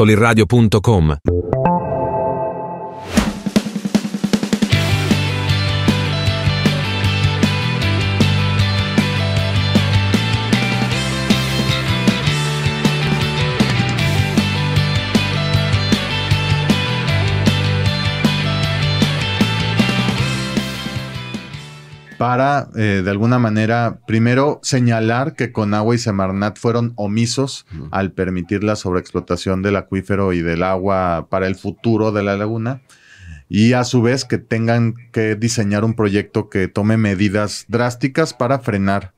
solirradio.com. para, eh, de alguna manera, primero señalar que Conagua y Semarnat fueron omisos al permitir la sobreexplotación del acuífero y del agua para el futuro de la laguna y a su vez que tengan que diseñar un proyecto que tome medidas drásticas para frenar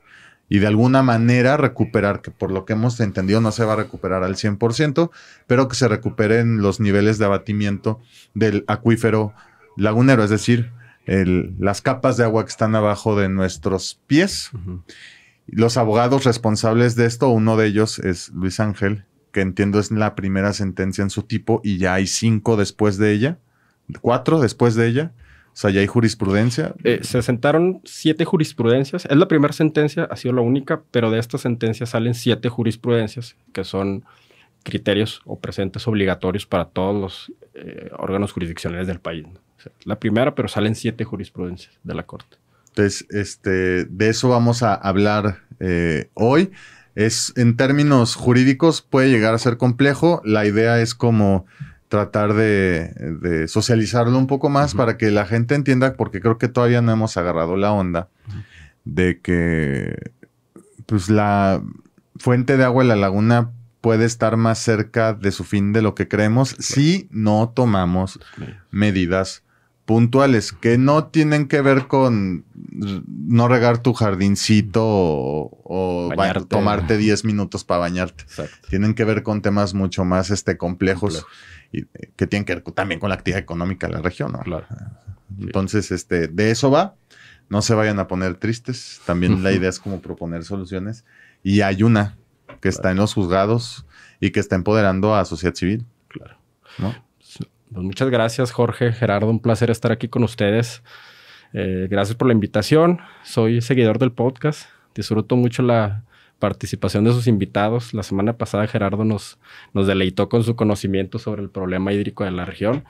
y de alguna manera recuperar, que por lo que hemos entendido no se va a recuperar al 100%, pero que se recuperen los niveles de abatimiento del acuífero lagunero, es decir, las capas de agua que están abajo de nuestros pies. Los abogados responsables de esto, uno de ellos es Luis Ángel, que entiendo es la primera sentencia en su tipo y ya hay cinco después de ella, cuatro después de ella. O sea, ya hay jurisprudencia. Eh, se sentaron siete jurisprudencias. Es la primera sentencia, ha sido la única, pero de esta sentencia salen siete jurisprudencias, que son criterios o presentes obligatorios para todos los eh, órganos jurisdiccionales del país. La primera, pero salen siete jurisprudencias de la Corte. Entonces, este, de eso vamos a hablar eh, hoy. Es, en términos jurídicos, puede llegar a ser complejo. La idea es como tratar de, socializarlo un poco más para que la gente entienda, porque creo que todavía no hemos agarrado la onda de que pues la fuente de agua de la laguna puede estar más cerca de su fin de lo que creemos si no tomamos medidas puntuales que no tienen que ver con no regar tu jardincito o, tomarte 10 minutos para bañarte. Tienen que ver con temas mucho más este, complejos y eh, que tienen que ver también con la actividad económica de la región. Ah, entonces, este, de eso va. No se vayan a poner tristes. También la idea es como proponer soluciones. Y hay una que está en los juzgados y que está empoderando a sociedad civil. Claro. ¿no? Pues muchas gracias, Jorge, Gerardo, un placer estar aquí con ustedes. Eh, gracias por la invitación. Soy seguidor del podcast. Disfruto mucho la participación de sus invitados. La semana pasada Gerardo nos, deleitó con su conocimiento sobre el problema hídrico de la región.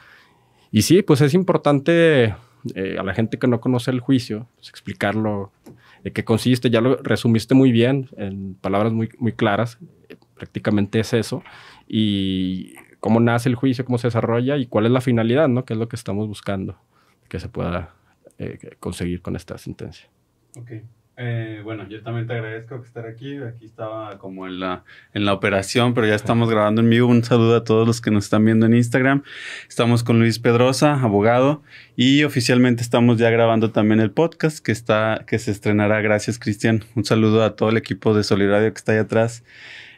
Y sí, pues es importante eh, a la gente que no conoce el juicio pues explicarlo de qué consiste. Ya lo resumiste muy bien en palabras muy, muy claras. Eh, prácticamente es eso. Y cómo nace el juicio, cómo se desarrolla y cuál es la finalidad, ¿no? ¿Qué es lo que estamos buscando que se pueda eh, conseguir con esta sentencia? Ok. Eh, bueno, yo también te agradezco que estar aquí. Aquí estaba como en la, en la operación, pero ya estamos grabando en vivo. Un saludo a todos los que nos están viendo en Instagram. Estamos con Luis Pedrosa, abogado, y oficialmente estamos ya grabando también el podcast que, está, que se estrenará. Gracias, Cristian. Un saludo a todo el equipo de Solidario que está ahí atrás.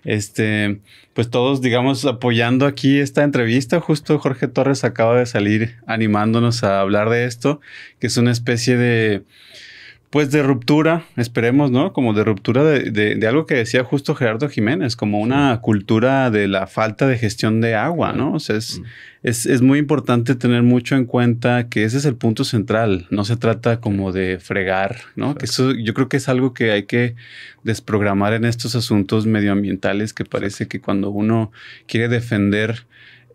Este, pues todos, digamos, apoyando aquí esta entrevista. Justo Jorge Torres acaba de salir animándonos a hablar de esto, que es una especie de pues de ruptura, esperemos, ¿no? Como de ruptura de, algo que decía justo Gerardo Jiménez, como una cultura de la falta de gestión de agua, ¿no? O sea, mm. es, es, muy importante tener mucho en cuenta que ese es el punto central, no se trata como de fregar, ¿no? eso yo creo que es algo que hay que desprogramar en estos asuntos medioambientales que parece que cuando uno quiere defender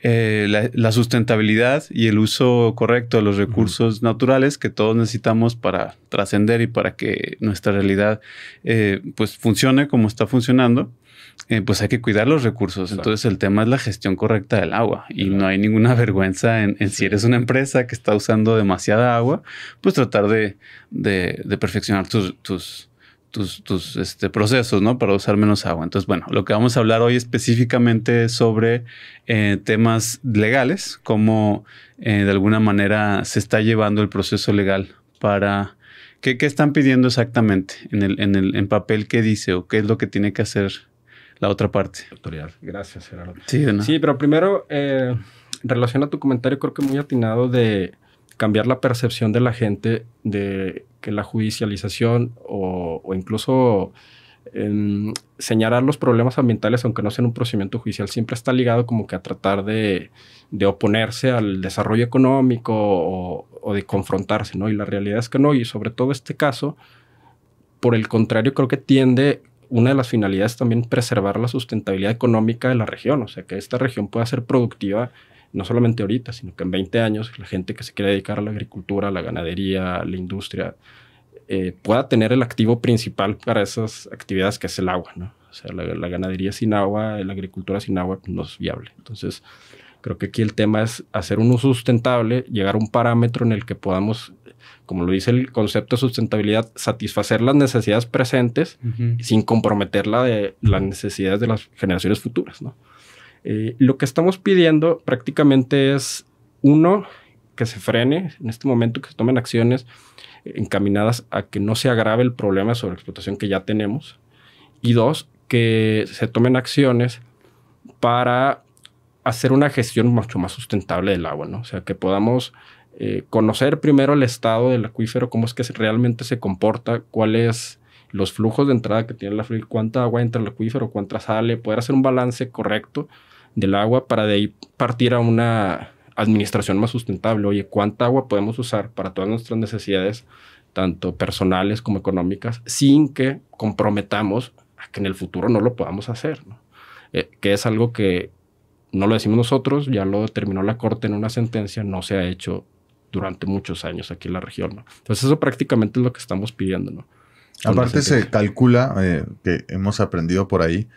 eh, la, sustentabilidad y el uso correcto de los recursos naturales que todos necesitamos para trascender y para que nuestra realidad eh, pues funcione como está funcionando. Eh, pues hay que cuidar los recursos. Entonces el tema es la gestión correcta del agua y no hay ninguna vergüenza en, si eres una empresa que está usando demasiada agua, pues tratar de, perfeccionar tus, tus tus, este, procesos, ¿no? Para usar menos agua. Entonces, bueno, lo que vamos a hablar hoy específicamente es sobre eh, temas legales, cómo eh, de alguna manera se está llevando el proceso legal para... ¿Qué, están pidiendo exactamente en, en, el, papel? ¿Qué dice o qué es lo que tiene que hacer la otra parte? Autoridad. Gracias, Gerardo. Sí, pero primero, eh, en relación a tu comentario, creo que muy atinado de cambiar la percepción de la gente de que la judicialización o, incluso em, señalar los problemas ambientales, aunque no sea en un procedimiento judicial, siempre está ligado como que a tratar de, oponerse al desarrollo económico o, o, de confrontarse, ¿no? Y la realidad es que no, y sobre todo este caso, por el contrario, creo que tiende, una de las finalidades también preservar la sustentabilidad económica de la región, o sea, que esta región pueda ser productiva no solamente ahorita, sino que en 20 años la gente que se quiera dedicar a la agricultura, a la ganadería, la industria, eh, pueda tener el activo principal para esas actividades que es el agua, ¿no? O sea, la, ganadería sin agua, la agricultura sin agua pues, no es viable. Entonces, creo que aquí el tema es hacer un uso sustentable, llegar a un parámetro en el que podamos, como lo dice el concepto de sustentabilidad, satisfacer las necesidades presentes sin comprometer la de, las necesidades de las generaciones futuras, ¿no? Eh, lo que estamos pidiendo prácticamente es, uno, que se frene en este momento, que se tomen acciones encaminadas a que no se agrave el problema de sobreexplotación que ya tenemos. Y dos, que se tomen acciones para hacer una gestión mucho más sustentable del agua, ¿no? O sea, que podamos eh, conocer primero el estado del acuífero, cómo es que realmente se comporta, cuál es los flujos de entrada que tiene la fría, cuánta agua entra al acuífero, cuánta sale, poder hacer un balance correcto del agua para de ahí partir a una administración más sustentable. Oye, ¿cuánta agua podemos usar para todas nuestras necesidades, tanto personales como económicas, sin que comprometamos a que en el futuro no lo podamos hacer? ¿no? Eh, que es algo que no lo decimos nosotros, ya lo determinó la Corte en una sentencia, no se ha hecho durante muchos años aquí en la región. ¿no? Entonces eso prácticamente es lo que estamos pidiendo. ¿no? Aparte se calcula, eh, que hemos aprendido por ahí,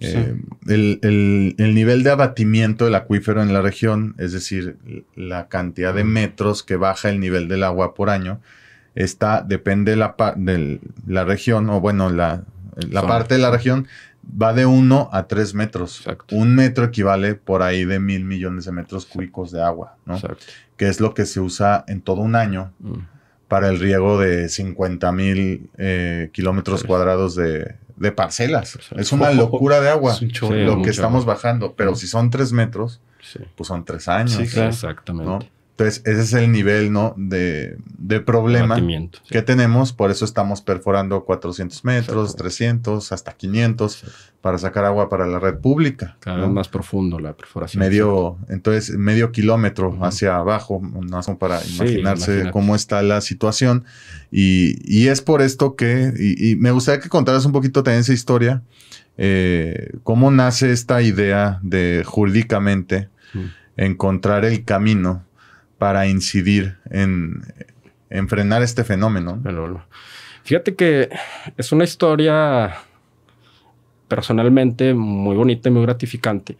eh, el, nivel de abatimiento del acuífero en la región, es decir, la cantidad de metros que baja el nivel del agua por año, está, depende de la, de la región, o bueno, la, parte de la región va de 1 a 3 metros. Un metro equivale por ahí de mil millones de metros cúbicos de agua, ¿no? Que es lo que se usa en todo un año. Mm para el riego de 50 mil eh, kilómetros cuadrados de, parcelas. Es una locura de agua lo que estamos bajando, pero si son tres metros, pues son tres años. Exactamente. Entonces, ese es el nivel ¿no? de, de problema que tenemos. Por eso estamos perforando 400 metros, 300, hasta 500 para sacar agua para la red pública. Cada vez más profundo la perforación. Medio, entonces, medio kilómetro hacia abajo, más para imaginarse cómo está la situación. Y, es por esto que, y, me gustaría que contaras un poquito también esa historia, eh, cómo nace esta idea de jurídicamente encontrar el camino para incidir en, frenar este fenómeno. Fíjate que es una historia personalmente muy bonita y muy gratificante,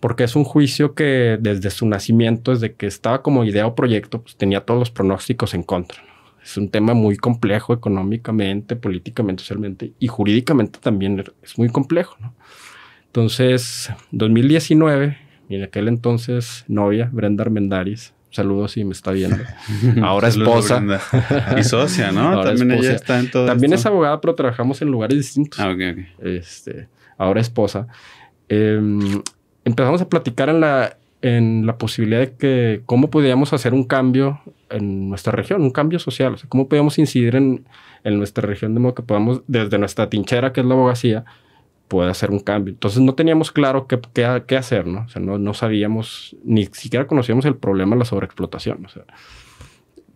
porque es un juicio que desde su nacimiento, desde que estaba como idea o proyecto, pues, tenía todos los pronósticos en contra. Es un tema muy complejo económicamente, políticamente, socialmente y jurídicamente también es muy complejo. Entonces, 2019 y en aquel entonces novia, Brenda Armendaris. Saludos si me está viendo. Ahora esposa. y socia, ¿no? También ella está en todo También es abogada, pero trabajamos en lugares distintos. Ah, Este, ahora esposa. Em, empezamos a platicar en la, en la posibilidad de que cómo podíamos hacer un cambio en nuestra región, un cambio social, o sea, cómo podíamos incidir en, en nuestra región de modo que podamos, desde nuestra tinchera, que es la abogacía, puede hacer un cambio. Entonces no teníamos claro qué, qué, hacer, ¿no? O sea, no, no, sabíamos, ni siquiera conocíamos el problema de la sobreexplotación. O sea.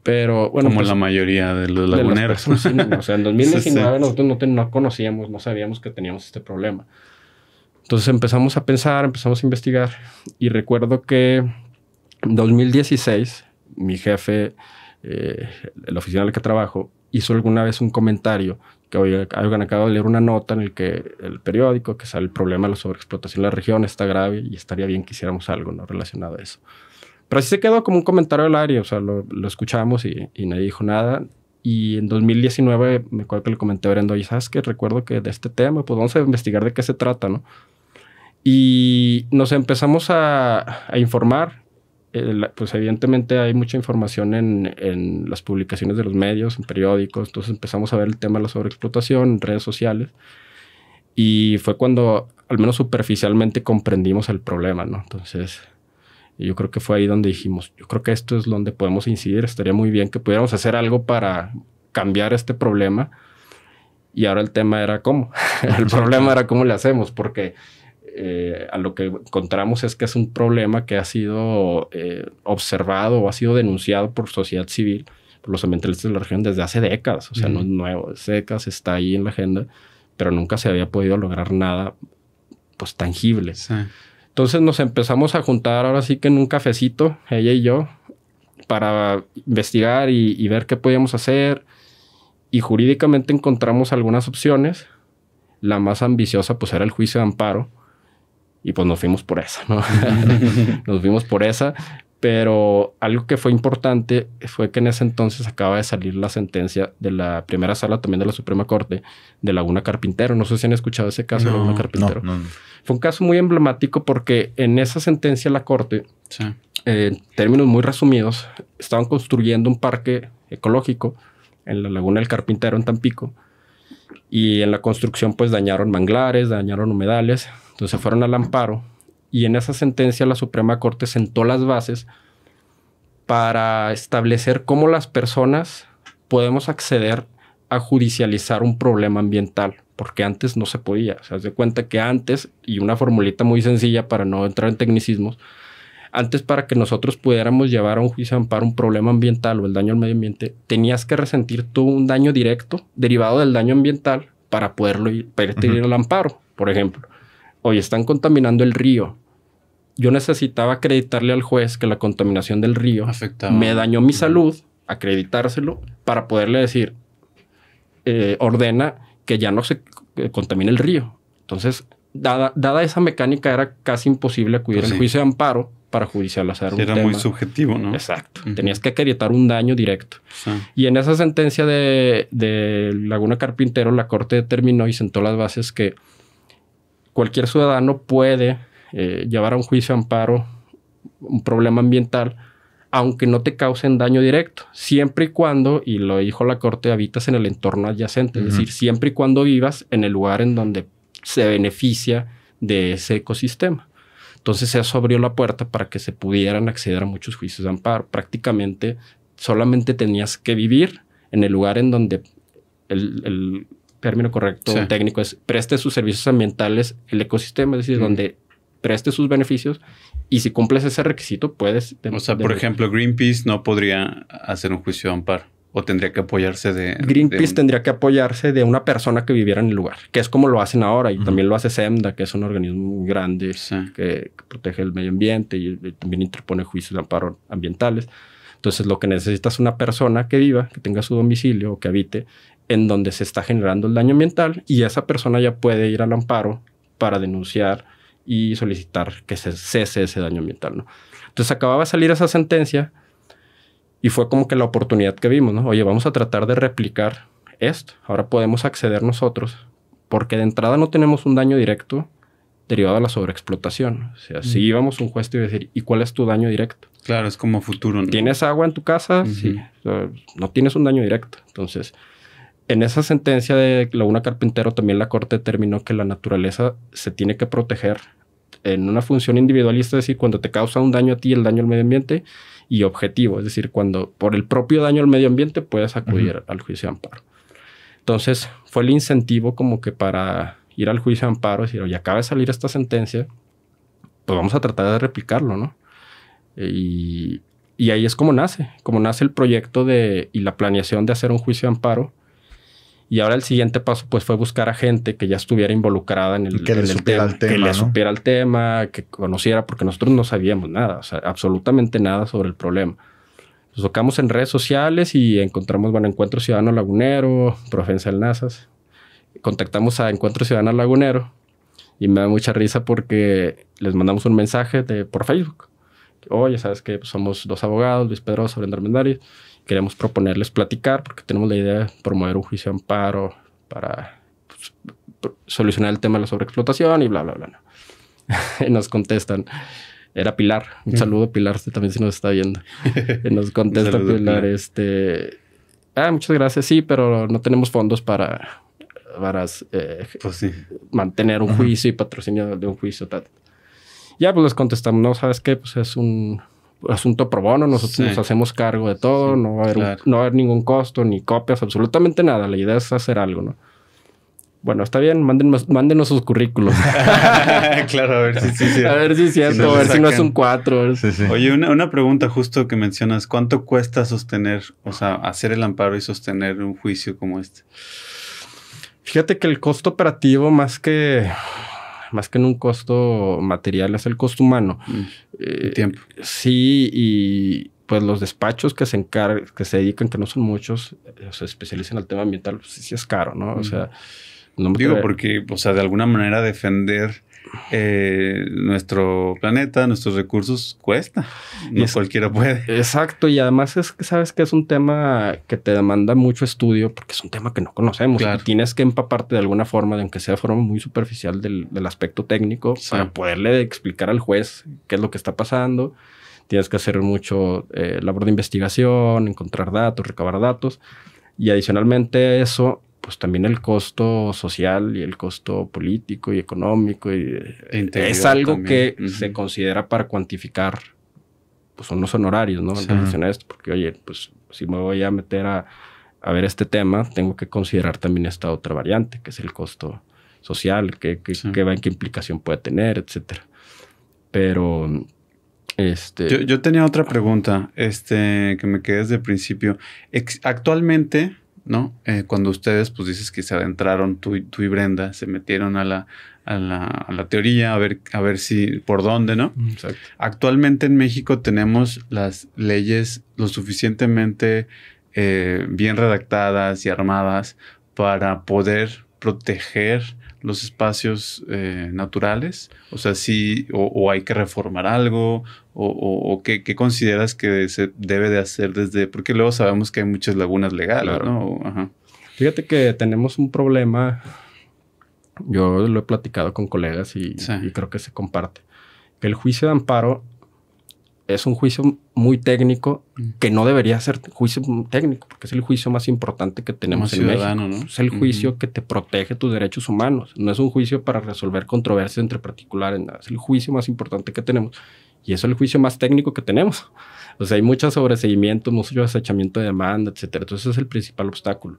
Pero bueno. Como pues, la mayoría de los laguneros. o sea, en 2019 nosotros no, no conocíamos, no sabíamos que teníamos este problema. Entonces empezamos a pensar, empezamos a investigar y recuerdo que en 2016 mi jefe, eh, el oficial en que trabajo, hizo alguna vez un comentario que hoy alguien acabado de leer una nota en el que el periódico que sale el problema de la sobreexplotación en la región está grave y estaría bien que hiciéramos algo ¿no? relacionado a eso. Pero así se quedó como un comentario del área, o sea, lo, escuchamos y, nadie dijo nada. Y en 2019 me acuerdo que le comenté a Brendo, y sabes que recuerdo que de este tema, pues vamos a investigar de qué se trata, ¿no? Y nos empezamos a, a informar eh, pues evidentemente hay mucha información en, en, las publicaciones de los medios, en periódicos, entonces empezamos a ver el tema de la sobreexplotación en redes sociales y fue cuando al menos superficialmente comprendimos el problema, ¿no? Entonces yo creo que fue ahí donde dijimos, yo creo que esto es donde podemos incidir, estaría muy bien que pudiéramos hacer algo para cambiar este problema y ahora el tema era cómo, el problema era cómo le hacemos, porque eh, a lo que encontramos es que es un problema que ha sido eh, observado o ha sido denunciado por sociedad civil, por los ambientalistas de la región desde hace décadas. O sea, no es nuevo, décadas está ahí en la agenda, pero nunca se había podido lograr nada pues tangible. Entonces nos empezamos a juntar ahora sí que en un cafecito, ella y yo, para investigar y, y ver qué podíamos hacer. Y jurídicamente encontramos algunas opciones. La más ambiciosa pues era el juicio de amparo y pues nos fuimos por esa, ¿no? nos fuimos por esa. Pero algo que fue importante fue que en ese entonces acaba de salir la sentencia de la primera sala también de la Suprema Corte de Laguna Carpintero. No sé si han escuchado ese caso de Laguna Carpintero. Fue un caso muy emblemático porque en esa sentencia la Corte, eh, en términos muy resumidos, estaban construyendo un parque ecológico en la Laguna del Carpintero en Tampico. Y en la construcción pues dañaron manglares, dañaron humedales se fueron al amparo y en esa sentencia la Suprema Corte sentó las bases para establecer cómo las personas podemos acceder a judicializar un problema ambiental, porque antes no se podía. Se hace cuenta que antes, y una formulita muy sencilla para no entrar en tecnicismos, antes para que nosotros pudiéramos llevar a un juicio de amparo un problema ambiental o el daño al medio ambiente, tenías que resentir tú un daño directo derivado del daño ambiental para poderlo ir, para al amparo, por ejemplo. Hoy están contaminando el río. Yo necesitaba acreditarle al juez que la contaminación del río me dañó mi salud, acreditárselo para poderle decir, eh, ordena que ya no se eh, contamine el río. Entonces, dada, esa mecánica, era casi imposible acudir pues al juicio de amparo para judicializar un Era muy subjetivo, ¿no? Exacto. Tenías que acreditar un daño directo. Y en esa sentencia de, de, Laguna Carpintero, la Corte determinó y sentó las bases que cualquier ciudadano puede eh, llevar a un juicio de amparo un problema ambiental, aunque no te causen daño directo, siempre y cuando, y lo dijo la Corte, habitas en el entorno adyacente, es decir, siempre y cuando vivas en el lugar en donde se beneficia de ese ecosistema. Entonces eso abrió la puerta para que se pudieran acceder a muchos juicios de amparo. Prácticamente solamente tenías que vivir en el lugar en donde el término correcto técnico es preste sus servicios ambientales, el ecosistema, es decir, donde preste sus beneficios y si cumples ese requisito puedes... o sea, por ejemplo, Greenpeace no podría hacer un juicio de amparo o tendría que apoyarse de... Greenpeace tendría que apoyarse de una persona que viviera en el lugar, que es como lo hacen ahora y también lo hace SEMDA, que es un organismo muy grande que, protege el medio ambiente y, también interpone juicios de amparo ambientales. Entonces lo que necesitas es una persona que viva, que tenga su domicilio o que habite en donde se está generando el daño ambiental y esa persona ya puede ir al amparo para denunciar y solicitar que se cese ese daño ambiental, ¿no? Entonces acababa de salir esa sentencia y fue como que la oportunidad que vimos, ¿no? Oye, vamos a tratar de replicar esto. Ahora podemos acceder nosotros porque de entrada no tenemos un daño directo derivado de la sobreexplotación. O sea, si íbamos un juez y decir, ¿y cuál es tu daño directo? Claro, es como futuro. ¿Tienes agua en tu casa? Sí. no tienes un daño directo. Entonces, en esa sentencia de Laguna Carpintero también la Corte determinó que la naturaleza se tiene que proteger en una función individualista, es decir, cuando te causa un daño a ti, el daño al medio ambiente, y objetivo, es decir, cuando por el propio daño al medio ambiente puedes acudir al juicio de amparo. Entonces, fue el incentivo como que para ir al juicio de amparo, decir, oye, acaba de salir esta sentencia, pues vamos a tratar de replicarlo, ¿no? Y, y ahí es como nace, como nace el proyecto de, y la planeación de hacer un juicio de amparo y ahora el siguiente paso pues fue buscar a gente que ya estuviera involucrada en el, que le supiera tema, el tema, que le supiera el tema, que conociera, porque nosotros no sabíamos nada, o sea, absolutamente nada sobre el problema. Nos tocamos en redes sociales y encontramos, bueno, Encuentro Ciudadano Lagunero, Profensa del Nazas. Contactamos a Encuentro Ciudadano Lagunero y me da mucha risa porque les mandamos un mensaje de, por Facebook. Oye, ¿sabes que pues somos dos abogados, Luis Pedro, Brenda Armendariz queremos proponerles platicar porque tenemos la idea de promover un juicio amparo para pues, solucionar el tema de la sobreexplotación y bla, bla, bla. No. nos contestan. Era Pilar. Un saludo, Pilar, usted también se nos está viendo. Nos contesta Pilar, este... Ah, muchas gracias, sí, pero no tenemos fondos para, para eh, pues mantener un juicio y patrocinar de un juicio. Tal. Ya, pues les contestamos, no, ¿sabes qué? Pues es un asunto pro bono, nosotros nos hacemos cargo de todo, no, va a haber no ningún costo, ni copias, absolutamente nada. La idea es hacer algo, ¿no? Bueno, está bien, mándenos, mándenos sus currículos. claro, a ver si es cierto. A ver si es cierto, a ver si no es un 4. Oye, una, una, pregunta justo que mencionas. ¿Cuánto cuesta sostener, o sea, hacer el amparo y sostener un juicio como este? Fíjate que el costo operativo más que más que en un costo material, es el costo humano. Mm, eh, tiempo. Sí, y pues los despachos que se que se dedican, que no son muchos, eh, se especializan el tema ambiental, pues sí, es caro, ¿no? O mm. sea, no me Digo, porque, o sea, de alguna manera defender eh, nuestro planeta, nuestros recursos cuesta. No cualquiera puede. Exacto, y además es que sabes que es un tema que te demanda mucho estudio porque es un tema que no conocemos. tienes que empaparte de alguna forma, aunque sea de forma muy superficial del, aspecto técnico, para poderle explicar al juez qué es lo que está pasando. Tienes que hacer mucho eh, labor de investigación, encontrar datos, recabar datos. Y adicionalmente eso, pues también el costo social y el costo político y económico y, eh, es algo que se considera para cuantificar pues unos honorarios, ¿no? Sí. esto, porque oye, pues si me voy a meter a, a, ver este tema, tengo que considerar también esta otra variante, que es el costo social, qué, qué, en qué, implicación puede tener, etcétera. Pero este... Yo, yo, tenía otra pregunta, este, que me quedé desde el principio. actualmente, ¿no? Eh, cuando ustedes, pues dices que se adentraron tú y, Brenda, se metieron a la, a la, teoría, a ver, a ver si, por dónde, ¿no? Mm, Actualmente en México tenemos las leyes lo suficientemente eh, bien redactadas y armadas para poder proteger los espacios eh, naturales? O sea, si o, hay que reformar algo, o, o, qué, consideras que se debe de hacer desde, porque luego sabemos que hay muchas lagunas legales, ¿no? Ajá. Fíjate que tenemos un problema, yo lo he platicado con colegas y, y creo que se comparte, que el juicio de amparo es un juicio muy técnico, mm. que no debería ser juicio técnico, porque es el juicio más importante que tenemos en México. ¿no? Es el juicio que te protege tus derechos humanos. No es un juicio para resolver controversias entre particulares, Es el juicio más importante que tenemos. Y eso es el juicio más técnico que tenemos. O sea, hay mucho sobreseimiento mucho desechamiento de demanda, etcétera. Entonces, ese es el principal obstáculo.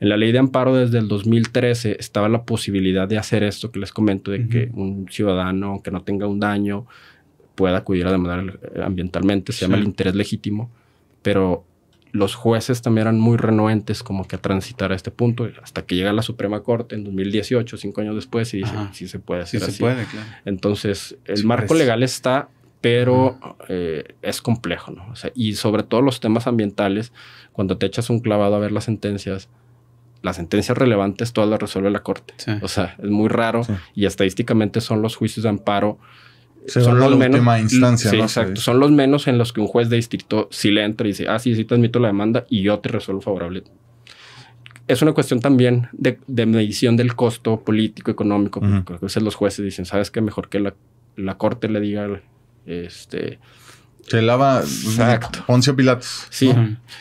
En la ley de amparo desde el 2013 estaba la posibilidad de hacer esto que les comento, de que un ciudadano, aunque no tenga un daño, pueda acudir a demandar eh, ambientalmente, se llama el interés legítimo, pero los jueces también eran muy renuentes como que a transitar a este punto, hasta que llega la Suprema Corte en 2018, cinco años después, y dice, sí se puede hacer sí Se puede, claro. Entonces, el marco pues. legal está, pero eh, es complejo, ¿no? O sea, y sobre todo los temas ambientales, cuando te echas un clavado a ver las sentencias, las sentencias relevantes todas las resuelve la Corte. O sea, es muy raro y estadísticamente son los juicios de amparo son los menos, instancia. Son los menos en los que un juez de distrito si le entra y dice, ah, sí, sí te admito la demanda y yo te resuelvo favorable. Es una cuestión también de, medición del costo político, económico. a veces los jueces dicen, ¿sabes qué? Mejor que la, corte le diga, este... Se lava exacto. Poncio Pilatos. Sí,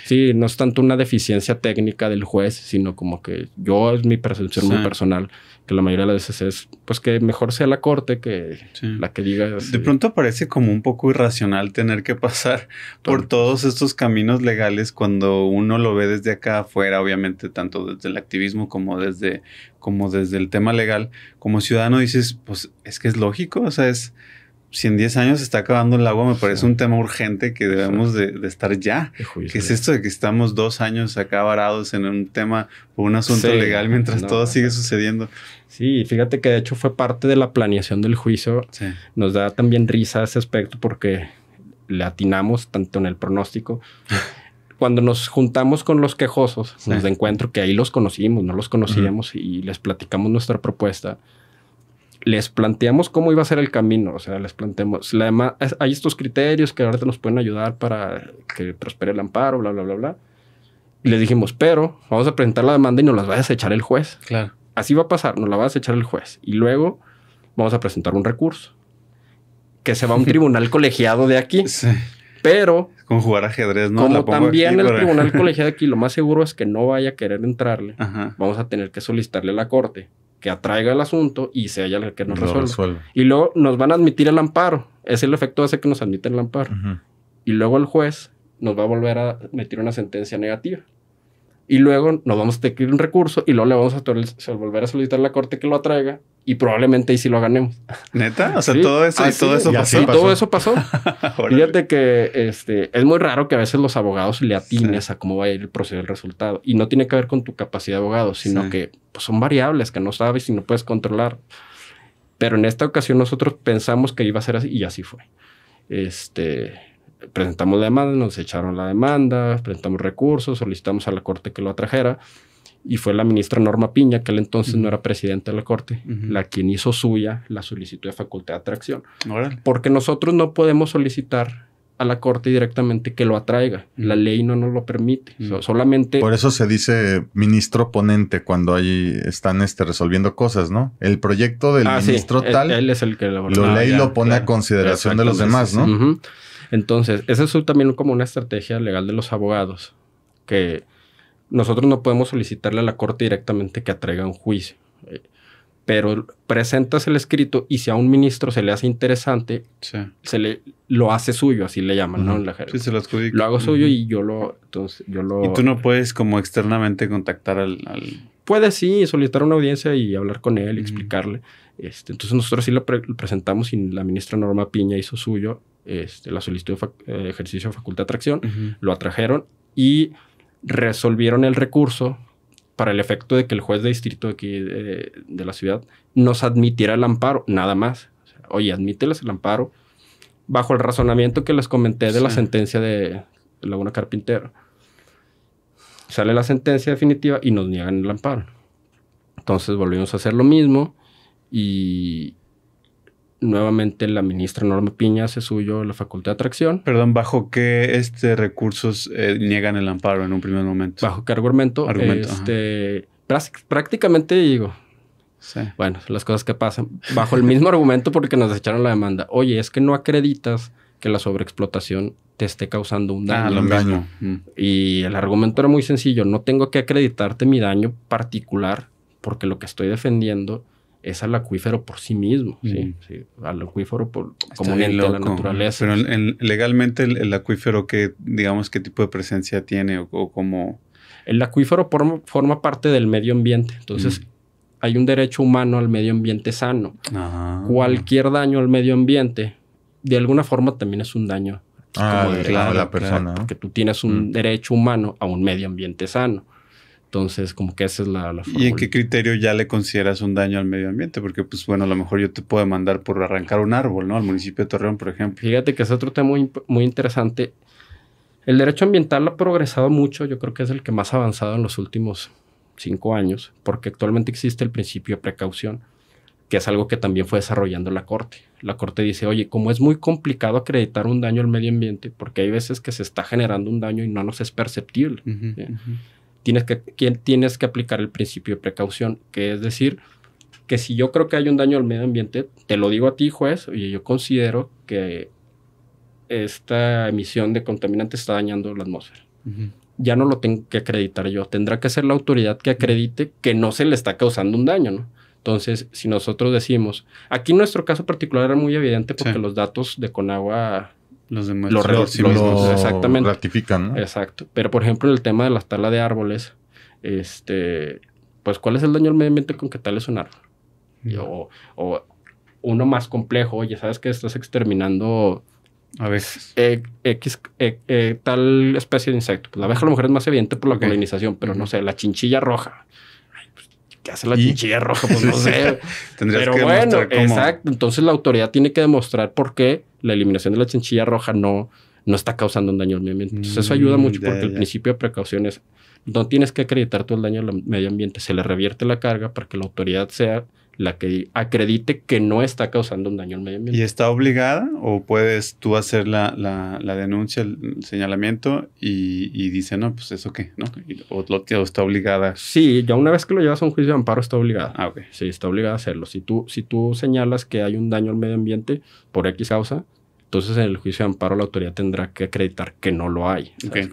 sí, no es tanto una deficiencia técnica del juez, sino como que yo es mi percepción muy personal que la mayoría de las veces es, pues que mejor sea la corte que la que diga. De eh, pronto parece como un poco irracional tener que pasar por todos estos caminos legales cuando uno lo ve desde acá afuera, obviamente tanto desde el activismo como desde, como desde el tema legal. Como ciudadano dices, pues es que es lógico, o sea, es si en 10 años se está acabando el agua, me parece un tema urgente que debemos de, estar ya. que es esto de que estamos dos años acá varados en un tema o un asunto legal mientras todo sigue sucediendo? Sí, fíjate que de hecho fue parte de la planeación del juicio. Nos da también risa ese aspecto porque le atinamos tanto en el pronóstico. Cuando nos juntamos con los quejosos, nos de encuentro que ahí los conocimos, no los conocíamos y les platicamos nuestra propuesta. Les planteamos cómo iba a ser el camino, o sea, les planteamos, la hay estos criterios que ahorita nos pueden ayudar para que prospere el amparo, bla, bla, bla, bla. Y les dijimos, pero vamos a presentar la demanda y nos las va a echar el juez. Claro así va a pasar, nos la va a echar el juez y luego vamos a presentar un recurso que se va a un tribunal colegiado de aquí. Sí. Pero. Con jugar ajedrez, ¿no? Como también el tribunal colegiado de aquí, lo más seguro es que no vaya a querer entrarle. Vamos a tener que solicitarle a la corte que atraiga el asunto y sea ella la que nos resuelva. Y luego nos van a admitir el amparo. Es el efecto ese que nos admite el amparo. Y luego el juez nos va a volver a emitir una sentencia negativa y luego nos vamos a adquirir un recurso y luego le vamos a volver a solicitar a la corte que lo atraiga y probablemente ahí sí lo ganemos. ¿Neta? O sea, todo eso, y ah, todo eso pasó. todo eso pasó. Fíjate que este, es muy raro que a veces los abogados le atines a cómo va a ir el proceso del resultado. Y no tiene que ver con tu capacidad de abogado, sino que pues, son variables que no sabes y no puedes controlar. Pero en esta ocasión nosotros pensamos que iba a ser así y así fue. Este, presentamos la demanda, nos echaron la demanda, presentamos recursos, solicitamos a la corte que lo atrajera y fue la ministra Norma Piña, que él entonces no era presidente de la Corte, la quien hizo suya la solicitud de facultad de atracción. Porque nosotros no podemos solicitar a la Corte directamente que lo atraiga. La ley no nos lo permite. solamente... Por eso se dice ministro ponente cuando ahí están este, resolviendo cosas, ¿no? El proyecto del ah, ministro tal... Él, es el que lo... La ley lo pone a consideración de los demás, ¿no? Entonces, esa es también como una estrategia legal de los abogados, que nosotros no podemos solicitarle a la corte directamente que atraiga un juicio, eh, pero presentas el escrito y si a un ministro se le hace interesante, se le lo hace suyo, así le llaman, ¿no? En la sí, se lo Lo hago suyo y yo lo, entonces, yo Y tú no puedes como externamente contactar al... Puede, sí, solicitar una audiencia y hablar con él, y explicarle. Este, entonces nosotros sí lo presentamos y la ministra Norma Piña hizo suyo este, la solicitud de eh, ejercicio de facultad de atracción, lo atrajeron y resolvieron el recurso para el efecto de que el juez de distrito de aquí de, la ciudad nos admitiera el amparo, nada más. Oye, admíteles el amparo bajo el razonamiento que les comenté de la sentencia de Laguna Carpintero. Sale la sentencia definitiva y nos niegan el amparo. Entonces volvimos a hacer lo mismo y, nuevamente la ministra Norma Piña hace suyo la facultad de atracción. Perdón, ¿bajo qué este recursos eh, niegan el amparo en un primer momento? ¿Bajo qué argumento? este, prácticamente digo, bueno, las cosas que pasan, bajo el mismo argumento porque nos echaron la demanda. Oye, es que no acreditas que la sobreexplotación te esté causando un daño. Ah, daño. Mm. Y el argumento era muy sencillo, no tengo que acreditarte mi daño particular porque lo que estoy defendiendo es al acuífero por sí mismo, ¿sí? al acuífero por, como la naturaleza. Pero legalmente el, acuífero, que, digamos, ¿qué tipo de presencia tiene o, cómo...? El acuífero forma, parte del medio ambiente, entonces... Mm. Hay un derecho humano al medio ambiente sano. Ah. Cualquier daño al medio ambiente, de alguna forma, también es un daño ah, la persona. Porque tú tienes un mm. derecho humano a un medio ambiente sano. Entonces, como que esa es la, forma. ¿Y en qué criterio ya le consideras un daño al medio ambiente? Porque, pues bueno, a lo mejor yo te puedo mandar por arrancar un árbol, ¿no? Al municipio de Torreón, por ejemplo. Fíjate que es otro tema muy, muy interesante. El derecho ambiental ha progresado mucho, yo creo que es el que más ha avanzado en los últimos cinco años, porque actualmente existe el principio de precaución, que es algo que también fue desarrollando la Corte. La Corte dice, oye, como es muy complicado acreditar un daño al medio ambiente, porque hay veces que se está generando un daño y no nos es perceptible tienes que, tienes que aplicar el principio de precaución, que es decir, que si yo creo que hay un daño al medio ambiente, te lo digo a ti, juez, y yo considero que esta emisión de contaminantes está dañando la atmósfera. Ya no lo tengo que acreditar yo, tendrá que ser la autoridad que acredite que no se le está causando un daño, ¿no? Entonces, si nosotros decimos, aquí nuestro caso particular era muy evidente porque los datos de Conagua los demás lo, exactamente. ratifican. Exacto. Pero por ejemplo, en el tema de las tala de árboles, este, pues ¿cuál es el daño al medio ambiente con que tal es un árbol? Mm. O, uno más complejo, ya sabes que estás exterminando a veces. E, e, e, tal especie de insecto. Pues la abeja a lo mejor es más evidente por la polinización, pero no sé, la chinchilla roja. ¿qué hace la chinchilla roja? Pues no sé. Pero bueno, exacto. Entonces la autoridad tiene que demostrar por qué la eliminación de la chinchilla roja no, no está causando un daño al medio ambiente. Entonces pues, eso ayuda mm, mucho porque el principio de precaución es, no tienes que acreditar todo el daño al medio ambiente, se le revierte la carga para que la autoridad sea la que acredite que no está causando un daño al medio ambiente. ¿Y está obligada o puedes tú hacer la, denuncia, el señalamiento y, dice, no, pues eso qué, ¿no? o, está obligada. Sí, ya una vez que lo llevas a un juicio de amparo está obligada. Ah, Sí, está obligada a hacerlo. Si tú, si tú señalas que hay un daño al medio ambiente por X causa, entonces en el juicio de amparo la autoridad tendrá que acreditar que no lo hay. ¿Sabes,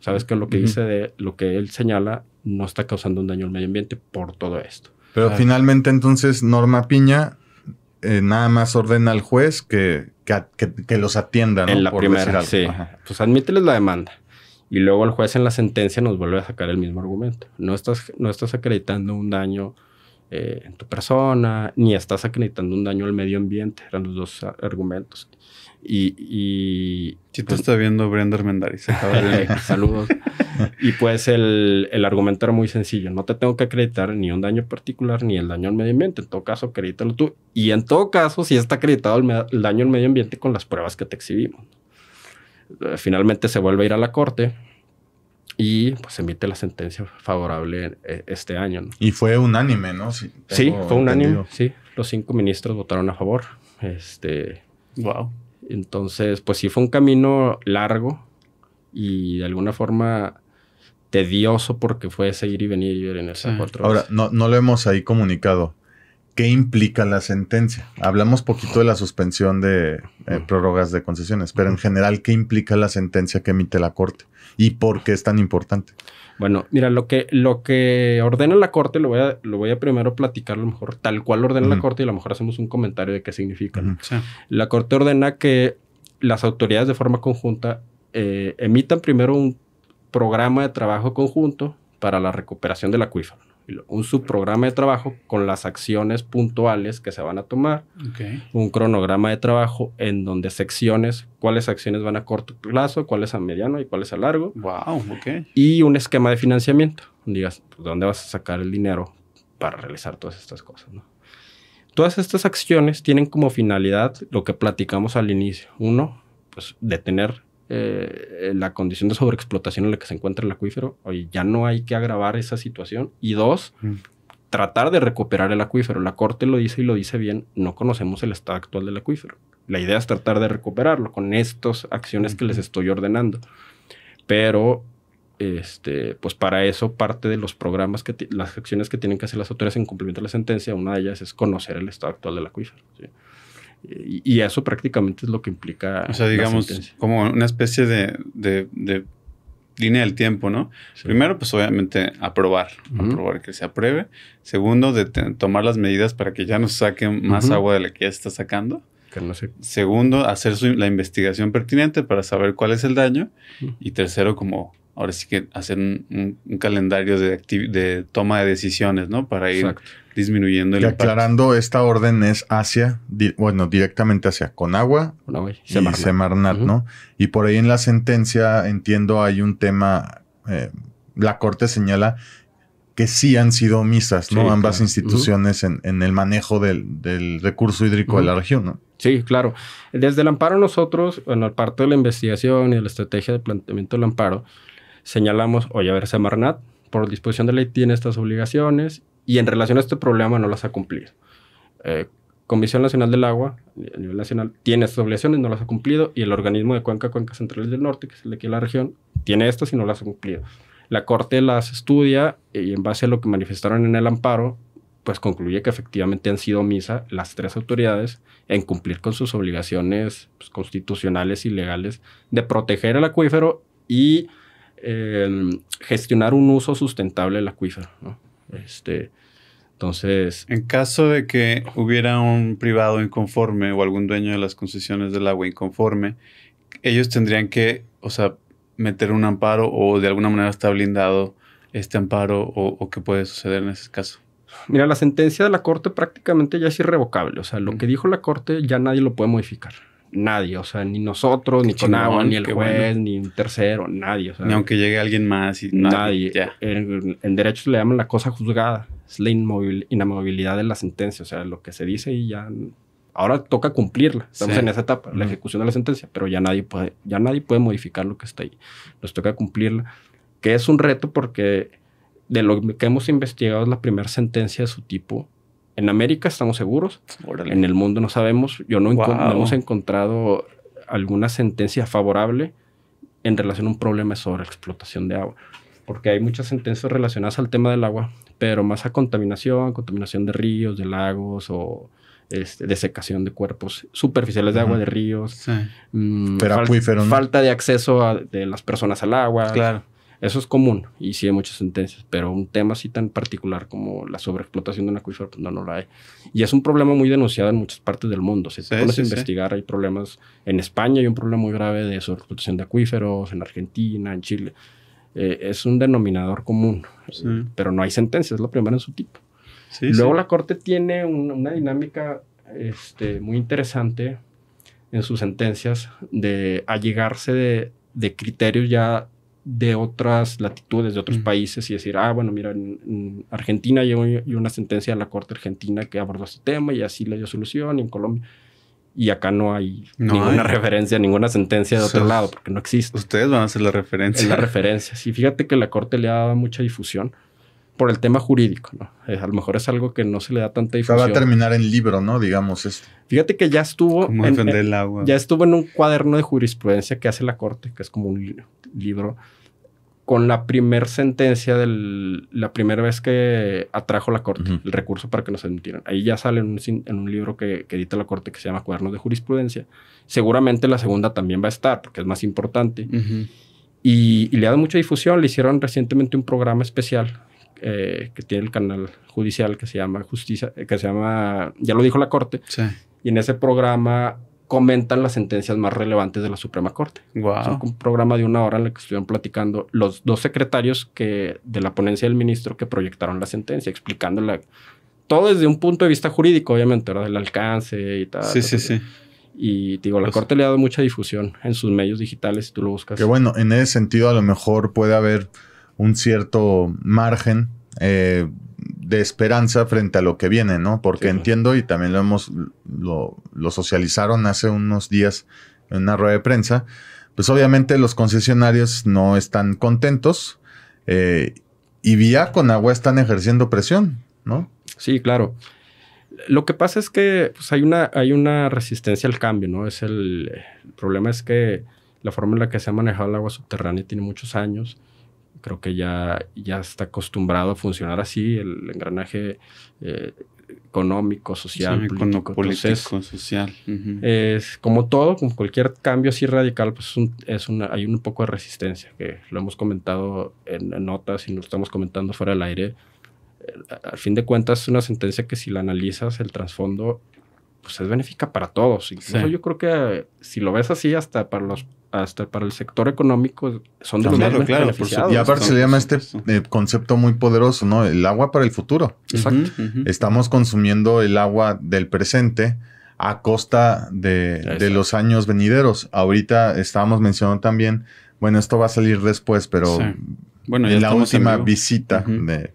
¿Sabes que lo que dice de lo que él señala no está causando un daño al medio ambiente por todo esto? Pero ah. finalmente entonces Norma Piña eh, nada más ordena al juez que, que, los atienda. ¿no? En la primera, sí. Pues admíteles la demanda. Y luego el juez en la sentencia nos vuelve a sacar el mismo argumento. No estás, no estás acreditando un daño eh, en tu persona, ni estás acreditando un daño al medio ambiente. Eran los dos argumentos. Y, si te pues está viendo Brenda Armendariz, saludos. y pues el, argumento era muy sencillo, no te tengo que acreditar ni un daño particular ni el daño al medio ambiente, en todo caso acredítalo tú. Y en todo caso, si está acreditado el, daño al medio ambiente con las pruebas que te exhibimos. Eh, finalmente se vuelve a ir a la corte y pues emite la sentencia favorable eh, este año. Y fue unánime, ¿no? sí, fue unánime, sí. Los cinco ministros votaron a favor. Este, wow. Entonces, pues sí fue un camino largo y de alguna forma tedioso porque fue seguir y venir y ver en ese otro. Ahora, no lo hemos ahí comunicado, ¿Qué implica la sentencia? Hablamos poquito de la suspensión de eh, prórrogas de concesiones, pero en general, ¿qué implica la sentencia que emite la Corte? ¿Y por qué es tan importante? Bueno, mira, lo que, lo que ordena la Corte, lo voy, a, lo voy a primero platicar lo mejor tal cual ordena la Corte y a lo mejor hacemos un comentario de qué significa. La Corte ordena que las autoridades de forma conjunta eh, emitan primero un programa de trabajo conjunto para la recuperación del acuífero un subprograma de trabajo con las acciones puntuales que se van a tomar, un cronograma de trabajo en donde secciones, cuáles acciones van a corto plazo, cuáles a mediano y cuáles a largo. Y un esquema de financiamiento. Digas, pues, ¿dónde vas a sacar el dinero para realizar todas estas cosas? Todas estas acciones tienen como finalidad lo que platicamos al inicio. Uno, pues detener eh, la condición de sobreexplotación en la que se encuentra el acuífero. Oye, ya no hay que agravar esa situación. Y dos, mm. tratar de recuperar el acuífero. La Corte lo dice y lo dice bien, no conocemos el estado actual del acuífero. La idea es tratar de recuperarlo con estas acciones que les estoy ordenando. Pero este, pues para eso parte de los programas, que las acciones que tienen que hacer las autoridades en cumplimiento de la sentencia, una de ellas es conocer el estado actual del acuífero. Y eso prácticamente es lo que implica. O sea, digamos, como una especie de, línea del tiempo, ¿no? Primero, pues obviamente aprobar, aprobar que se apruebe. Segundo, de tomar las medidas para que ya no saquen más agua de la que ya está sacando. Segundo, hacer la investigación pertinente para saber cuál es el daño. Y tercero, como ahora sí que hacer un, calendario de, toma de decisiones, ¿no? Para ir Exacto disminuyendo el y aclarando, esta orden es hacia, bueno, directamente hacia Conagua, y Semarnat, ¿no? Y por ahí en la sentencia, entiendo, hay un tema, eh, la Corte señala que sí han sido omisas, ¿no? Ambas instituciones en, el manejo del, recurso hídrico de la región, ¿no? Sí, claro. Desde el amparo nosotros, en la parte de la investigación y de la estrategia de planteamiento del amparo, señalamos, oye, a ver, Semarnat, por disposición de ley tiene estas obligaciones y en relación a este problema no las ha cumplido. Eh, Comisión Nacional del Agua, a nivel nacional, tiene estas obligaciones, no las ha cumplido, y el organismo de Cuenca, Cuencas Centrales del Norte, que es el de aquí de la región, tiene estas y no las ha cumplido. La Corte las estudia eh, y en base a lo que manifestaron en el amparo, pues concluye que efectivamente han sido omisa las tres autoridades en cumplir con sus obligaciones pues, constitucionales y legales de proteger el acuífero y eh, gestionar un uso sustentable del acuífero. ¿no? Este, entonces... En caso de que hubiera un privado inconforme o algún dueño de las concesiones del agua inconforme, ellos tendrían que, o sea, meter un amparo o de alguna manera está blindado este amparo o, o qué puede suceder en ese caso. Mira, la sentencia de la Corte prácticamente ya es irrevocable. O sea, lo que dijo la Corte ya nadie lo puede modificar nadie, o sea, ni nosotros, ni ni el juez, ni un tercero, nadie. ni aunque llegue alguien más. Y nadie. En, derechos le llaman la cosa juzgada, es la inamovilidad de la sentencia, o sea, lo que se dice y ya... Ahora toca cumplirla, estamos en esa etapa, la ejecución de la sentencia, pero ya nadie, puede, ya nadie puede modificar lo que está ahí, nos toca cumplirla, que es un reto porque de lo que hemos investigado es la primera sentencia de su tipo en América estamos seguros, en el mundo no sabemos. Yo no, hemos encontrado alguna sentencia favorable en relación a un problema sobre explotación de agua, porque hay muchas sentencias relacionadas al tema del agua, pero más a contaminación, contaminación de ríos, de lagos o este, desecación de cuerpos superficiales de agua, de ríos, mm, falta de acceso de las personas al agua. Claro. Eso es común y sí hay muchas sentencias, pero un tema así tan particular como la sobreexplotación de un acuífero, pues, no, no la hay. Y es un problema muy denunciado en muchas partes del mundo. Si te pones a investigar, hay problemas. En España hay un problema muy grave de sobreexplotación de acuíferos, en Argentina, en Chile. Eh, es un denominador común, eh, pero no hay sentencias, es lo primero en su tipo. Luego la Corte tiene una dinámica este, muy interesante en sus sentencias de allegarse de, de criterios ya de otras latitudes, de otros países y decir, ah, bueno, mira, en, Argentina llegó una sentencia de la Corte Argentina que abordó ese tema y así le dio solución y en Colombia. Y acá no hay ninguna referencia, ninguna sentencia de otro lado, porque no existe. Ustedes van a hacer la referencia. la referencia. Sí, fíjate que la Corte le ha dado mucha difusión por el tema jurídico, ¿no? Eh, a lo mejor es algo que no se le da tanta difusión. O va a terminar en libro, ¿no? Digamos esto. Fíjate que ya estuvo... ¿Cómo defender el agua? Ya estuvo en un cuaderno de jurisprudencia que hace la Corte, que es como un libro con la primer sentencia de la primera vez que atrajo la corte, el recurso para que nos admitieran. Ahí ya sale en un, en un libro que, edita la corte que se llama Cuadernos de Jurisprudencia. Seguramente la segunda también va a estar porque es más importante. y, le ha dado mucha difusión. Le hicieron recientemente un programa especial eh, que tiene el canal judicial que se llama Justicia, que se llama, ya lo dijo la corte. Y en ese programa comentan las sentencias más relevantes de la Suprema Corte. Es un programa de una hora en el que estuvieron platicando los dos secretarios que, de la ponencia del ministro que proyectaron la sentencia, explicándola todo desde un punto de vista jurídico, obviamente, ¿verdad? del alcance y tal. Sí, sí, sí. Y digo, la Corte le ha dado mucha difusión en sus medios digitales, si tú lo buscas. Que bueno, en ese sentido a lo mejor puede haber un cierto margen eh, de esperanza frente a lo que viene, ¿no? Porque entiendo y también lo hemos, lo, socializaron hace unos días en una rueda de prensa, pues obviamente los concesionarios no están contentos eh, y vía con agua están ejerciendo presión, ¿no? Sí, claro. Lo que pasa es que pues, hay, una, hay una resistencia al cambio, ¿no? Es el, problema es que la forma en la que se ha manejado el agua subterránea tiene muchos años creo que ya, ya está acostumbrado a funcionar así, el engranaje eh, económico, social, político. social. es, como todo, con cualquier cambio así radical, pues es una, hay un poco de resistencia, que lo hemos comentado en, en notas y lo estamos comentando fuera del aire. Eh, al fin de cuentas, es una sentencia que si la analizas, el trasfondo pues es benéfica para todos. Incluso yo creo que si lo ves así, hasta para los hasta para el sector económico son de los claro, Y aparte se llama este eh, concepto muy poderoso, ¿no? El agua para el futuro. Exacto. Estamos consumiendo el agua del presente a costa de, los años venideros. Ahorita estábamos mencionando también, bueno, esto va a salir después, pero bueno, en la última visita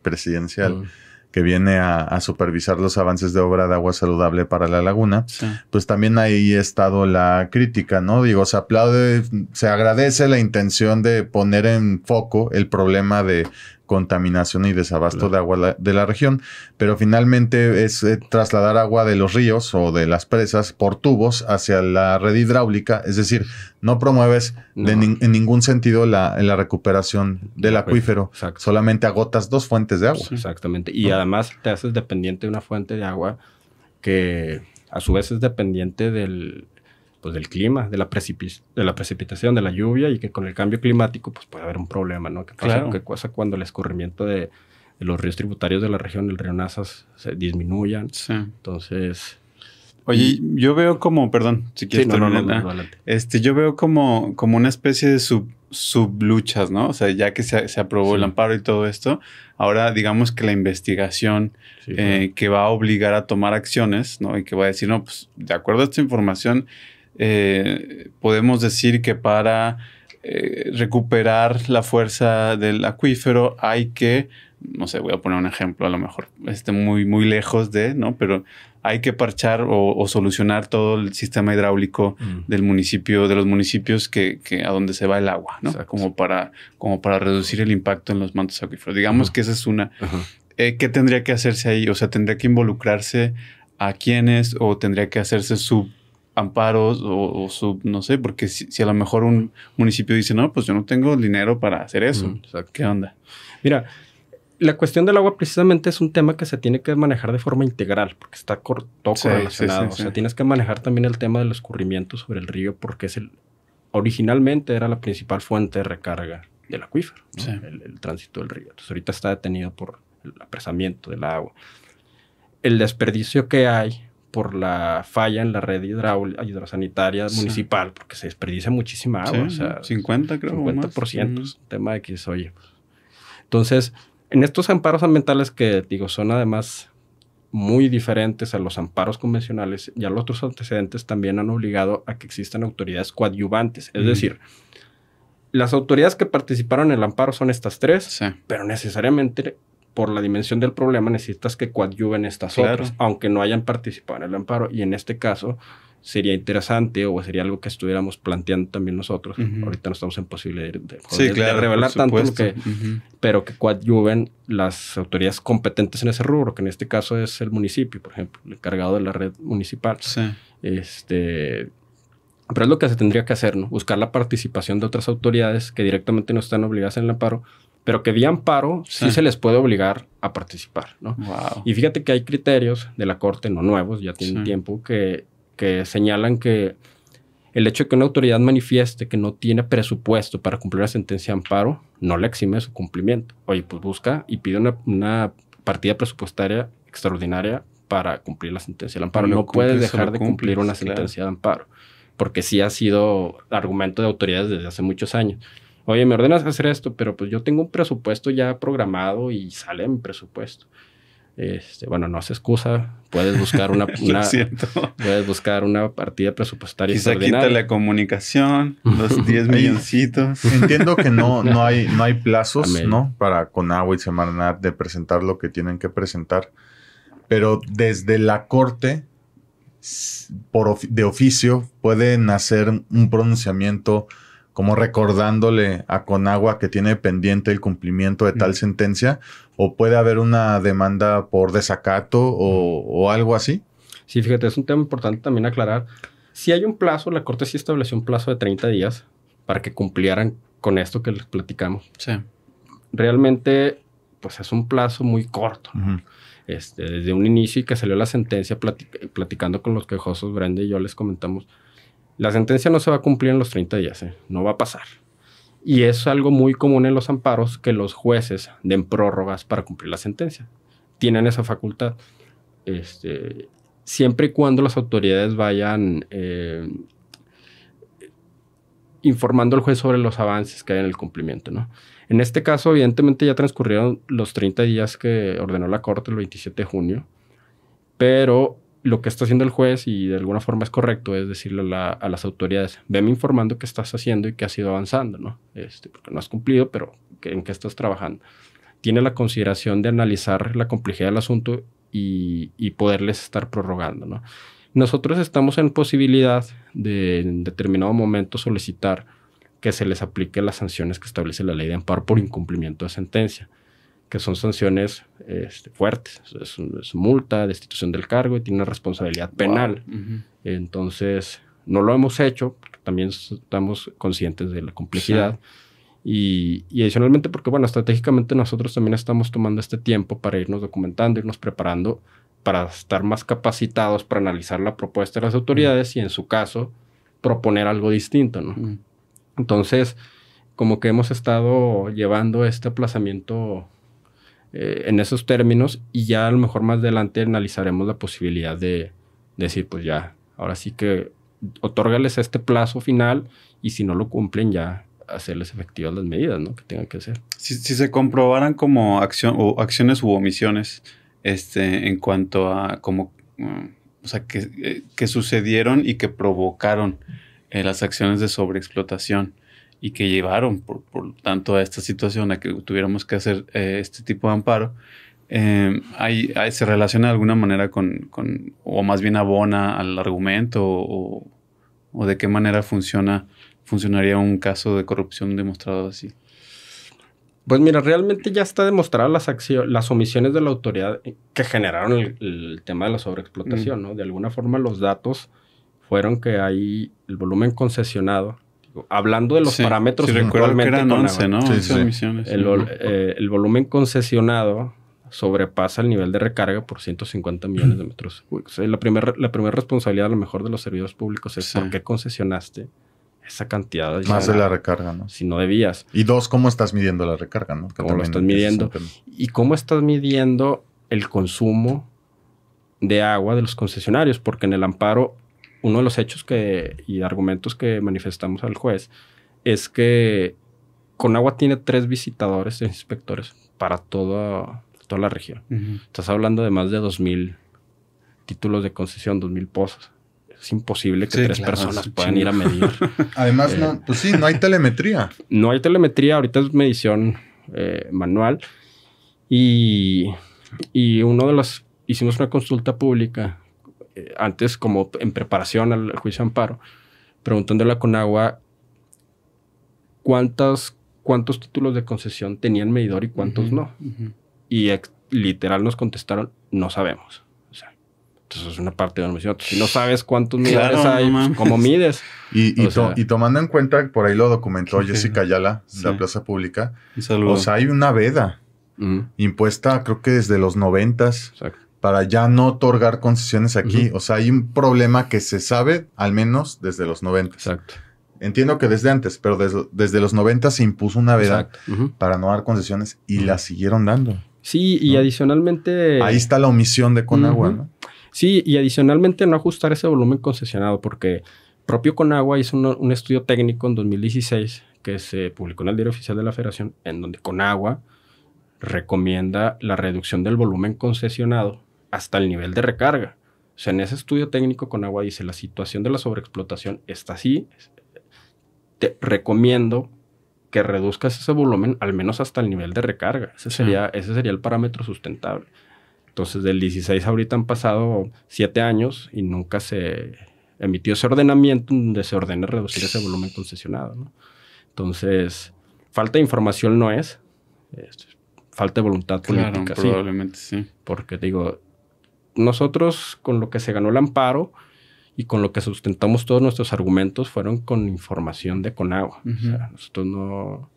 presidencial que viene a, supervisar los avances de obra de agua saludable para la laguna, pues también ahí ha estado la crítica, ¿no? Digo, se aplaude, se agradece la intención de poner en foco el problema de contaminación y desabasto de agua de la región, pero finalmente es eh, trasladar agua de los ríos o de las presas por tubos hacia la red hidráulica, es decir, no promueves en ningún sentido la, recuperación del acuífero, solamente agotas dos fuentes de agua. Exactamente, y además te haces dependiente de una fuente de agua que a su vez es dependiente del, pues, del clima, de la, de la precipitación, de la lluvia y que con el cambio climático pues, puede haber un problema, ¿no? ¿Qué pasa, claro. ¿Qué cuando el escurrimiento de, los ríos tributarios de la región, del río Nazas, se disminuyan? Entonces... Oye, yo veo como, perdón, si quieres ah, este, yo veo como, como una especie de sub, subluchas, ¿no? O sea, ya que se, aprobó el amparo y todo esto, ahora digamos que la investigación eh, que va a obligar a tomar acciones, ¿no? Y que va a decir, no, pues de acuerdo a esta información, eh, podemos decir que para eh, recuperar la fuerza del acuífero hay que, no sé, voy a poner un ejemplo a lo mejor, esté muy, muy lejos de, ¿no? Pero hay que parchar o, solucionar todo el sistema hidráulico mm. del municipio, de los municipios que, a donde se va el agua, ¿no? Como para, como para reducir el impacto en los mantos acuíferos. Digamos que esa es una. Eh, ¿Qué tendría que hacerse ahí? O sea, tendría que involucrarse a quienes o tendría que hacerse su amparos o, sub, no sé, porque si, a lo mejor un municipio dice, no, pues yo no tengo dinero para hacer eso, sea, ¿qué onda? Mira, la cuestión del agua precisamente es un tema que se tiene que manejar de forma integral, porque está todo correlacionado. o sea, tienes que manejar también el tema del escurrimiento sobre el río, porque es el, originalmente era la principal fuente de recarga del acuífero, el, el tránsito del río. Entonces ahorita está detenido por el apresamiento del agua. El desperdicio que hay por la falla en la red hidrosanitaria municipal, porque se desperdicia muchísima agua. o sea, 50 creo. 50%. Tema de que oye. Entonces, en estos amparos ambientales que digo, son además muy diferentes a los amparos convencionales, ya los otros antecedentes también han obligado a que existan autoridades coadyuvantes. Es decir, las autoridades que participaron en el amparo son estas tres, pero necesariamente por la dimensión del problema necesitas que coadyuven estas otras, aunque no hayan participado en el amparo. Y en este caso sería interesante o sería algo que estuviéramos planteando también nosotros. Ahorita no estamos en posibilidad de, revelar tanto, pero que coadyuven las autoridades competentes en ese rubro, que en este caso es el municipio, por ejemplo, el encargado de la red municipal. Este, pero es lo que se tendría que hacer, ¿no? Buscar la participación de otras autoridades que directamente no están obligadas en el amparo, pero que vía amparo sí, ah. se les puede obligar a participar, Y fíjate que hay criterios de la Corte, no nuevos, ya tienen tiempo, que, que señalan que el hecho de que una autoridad manifieste que no tiene presupuesto para cumplir la sentencia de amparo no le exime su cumplimiento. Oye, pues busca y pide una, partida presupuestaria extraordinaria para cumplir la sentencia de amparo. no puede dejar de cumplir una sentencia de amparo, porque sí ha sido argumento de autoridades desde hace muchos años oye, me ordenas hacer esto, pero pues yo tengo un presupuesto ya programado y sale mi presupuesto. Este, bueno, no hace excusa, puedes buscar una, puedes buscar una partida presupuestaria. Quizá quita la comunicación, los 10 milloncitos. Entiendo que no, no, hay, no hay plazos, ¿no? Para Conagua y Semarnat de presentar lo que tienen que presentar. Pero desde la corte, de oficio, pueden hacer un pronunciamiento como recordándole a Conagua que tiene pendiente el cumplimiento de tal sentencia, o puede haber una demanda por desacato o, algo así. Sí, fíjate, es un tema importante también aclarar. Si hay un plazo, la Corte sí estableció un plazo de 30 días para que cumplieran con esto que les platicamos. Sí. Realmente, pues es un plazo muy corto. este, desde un inicio y que salió la sentencia platicando con los quejosos, Brenda y yo les comentamos, la sentencia no se va a cumplir en los 30 días, ¿eh? no va a pasar. Y es algo muy común en los amparos que los jueces den prórrogas para cumplir la sentencia. Tienen esa facultad. Este, siempre y cuando las autoridades vayan eh, informando al juez sobre los avances que hay en el cumplimiento. ¿no? En este caso, evidentemente, ya transcurrieron los 30 días que ordenó la Corte el 27 de junio, pero lo que está haciendo el juez y de alguna forma es correcto es decirle a, las autoridades, veme informando qué estás haciendo y qué ha ido avanzando, ¿no? Este, porque no has cumplido, pero en qué estás trabajando. Tiene la consideración de analizar la complejidad del asunto y, y poderles estar prorrogando, ¿no? Nosotros estamos en posibilidad de en determinado momento solicitar que se les aplique las sanciones que establece la ley de amparo por incumplimiento de sentencia que son sanciones este, fuertes. Es, multa, destitución del cargo y tiene una responsabilidad penal. Entonces, no lo hemos hecho, también estamos conscientes de la complejidad. Y, adicionalmente, porque bueno, estratégicamente nosotros también estamos tomando este tiempo para irnos documentando, irnos preparando para estar más capacitados para analizar la propuesta de las autoridades y en su caso proponer algo distinto, ¿no? Mm. Entonces, como que hemos estado llevando este aplazamiento eh, en esos términos y ya a lo mejor más adelante analizaremos la posibilidad de, decir, pues ya, ahora sí que otórgales este plazo final y si no lo cumplen ya hacerles efectivas las medidas que tengan que hacer. Si, se comprobaran como acción, o acciones u omisiones este, en cuanto a como, mm, o sea, eh, que, sucedieron y que provocaron eh, las acciones de sobreexplotación, y que llevaron, por, tanto, a esta situación, a que tuviéramos que hacer eh, este tipo de amparo, eh, se relaciona de alguna manera con, o más bien abona al argumento o, de qué manera funciona, funcionaría un caso de corrupción demostrado así? Pues mira, realmente ya está demostrada las, las omisiones de la autoridad que generaron el, tema de la sobreexplotación, mm. ¿no? De alguna forma los datos fueron que hay el volumen concesionado hablando de los parámetros ¿no? Eh, el, volumen concesionado sobrepasa el nivel de recarga por 150 millones de metros La primera la responsabilidad a lo mejor de los servicios públicos es por qué concesionaste esa cantidad. Más de la recarga, ¿no? Si no debías. Y dos, ¿cómo estás midiendo la recarga, no? ¿Cómo lo estás midiendo? ¿Y cómo estás midiendo el consumo de agua de los concesionarios? Porque en el amparo uno de los hechos que, y argumentos que manifestamos al juez es que Conagua tiene tres visitadores e inspectores para toda, toda la región. Estás hablando de más de 2.000 títulos de concesión, 2.000 pozos. Es imposible que tres personas puedan ir a medir. Además, eh, no, pues sí, no hay telemetría. No hay telemetría, ahorita es medición eh, manual. Y, y uno de los, hicimos una consulta pública eh, antes como en preparación al, juicio de amparo, preguntándole a Conagua cuántas, cuántos títulos de concesión tenían medidor y cuántos no. Y literal nos contestaron, no sabemos. entonces es una parte de la misión. Si no sabes cuántos hay, pues, pues, ¿cómo mides? y, tomando en cuenta, por ahí lo documentó Jessica Ayala, de la Plaza Pública, o sea, hay una veda. Impuesta, creo que desde los noventas. Exacto para ya no otorgar concesiones aquí. O sea, hay un problema que se sabe al menos desde los 90. Exacto. Entiendo que desde antes, pero desde, los 90 se impuso una veda para no dar concesiones y la siguieron dando. Sí, y adicionalmente... Ahí está la omisión de Conagua, ¿no? Sí, y adicionalmente no ajustar ese volumen concesionado, porque propio Conagua hizo un, un estudio técnico en 2016 que se publicó en el Diario Oficial de la Federación, en donde Conagua recomienda la reducción del volumen concesionado hasta el nivel de recarga. O sea, en ese estudio técnico con agua dice, la situación de la sobreexplotación está así. Te recomiendo que reduzcas ese volumen al menos hasta el nivel de recarga. Ese sería, ese sería el parámetro sustentable. Entonces, del 16 ahorita han pasado 7 años y nunca se emitió ese ordenamiento donde se ordena reducir ese volumen concesionado. Entonces, falta de información no es. Falta de voluntad política. Probablemente sí. Porque digo, nosotros con lo que se ganó el amparo y con lo que sustentamos todos nuestros argumentos fueron con información de Conagua. no,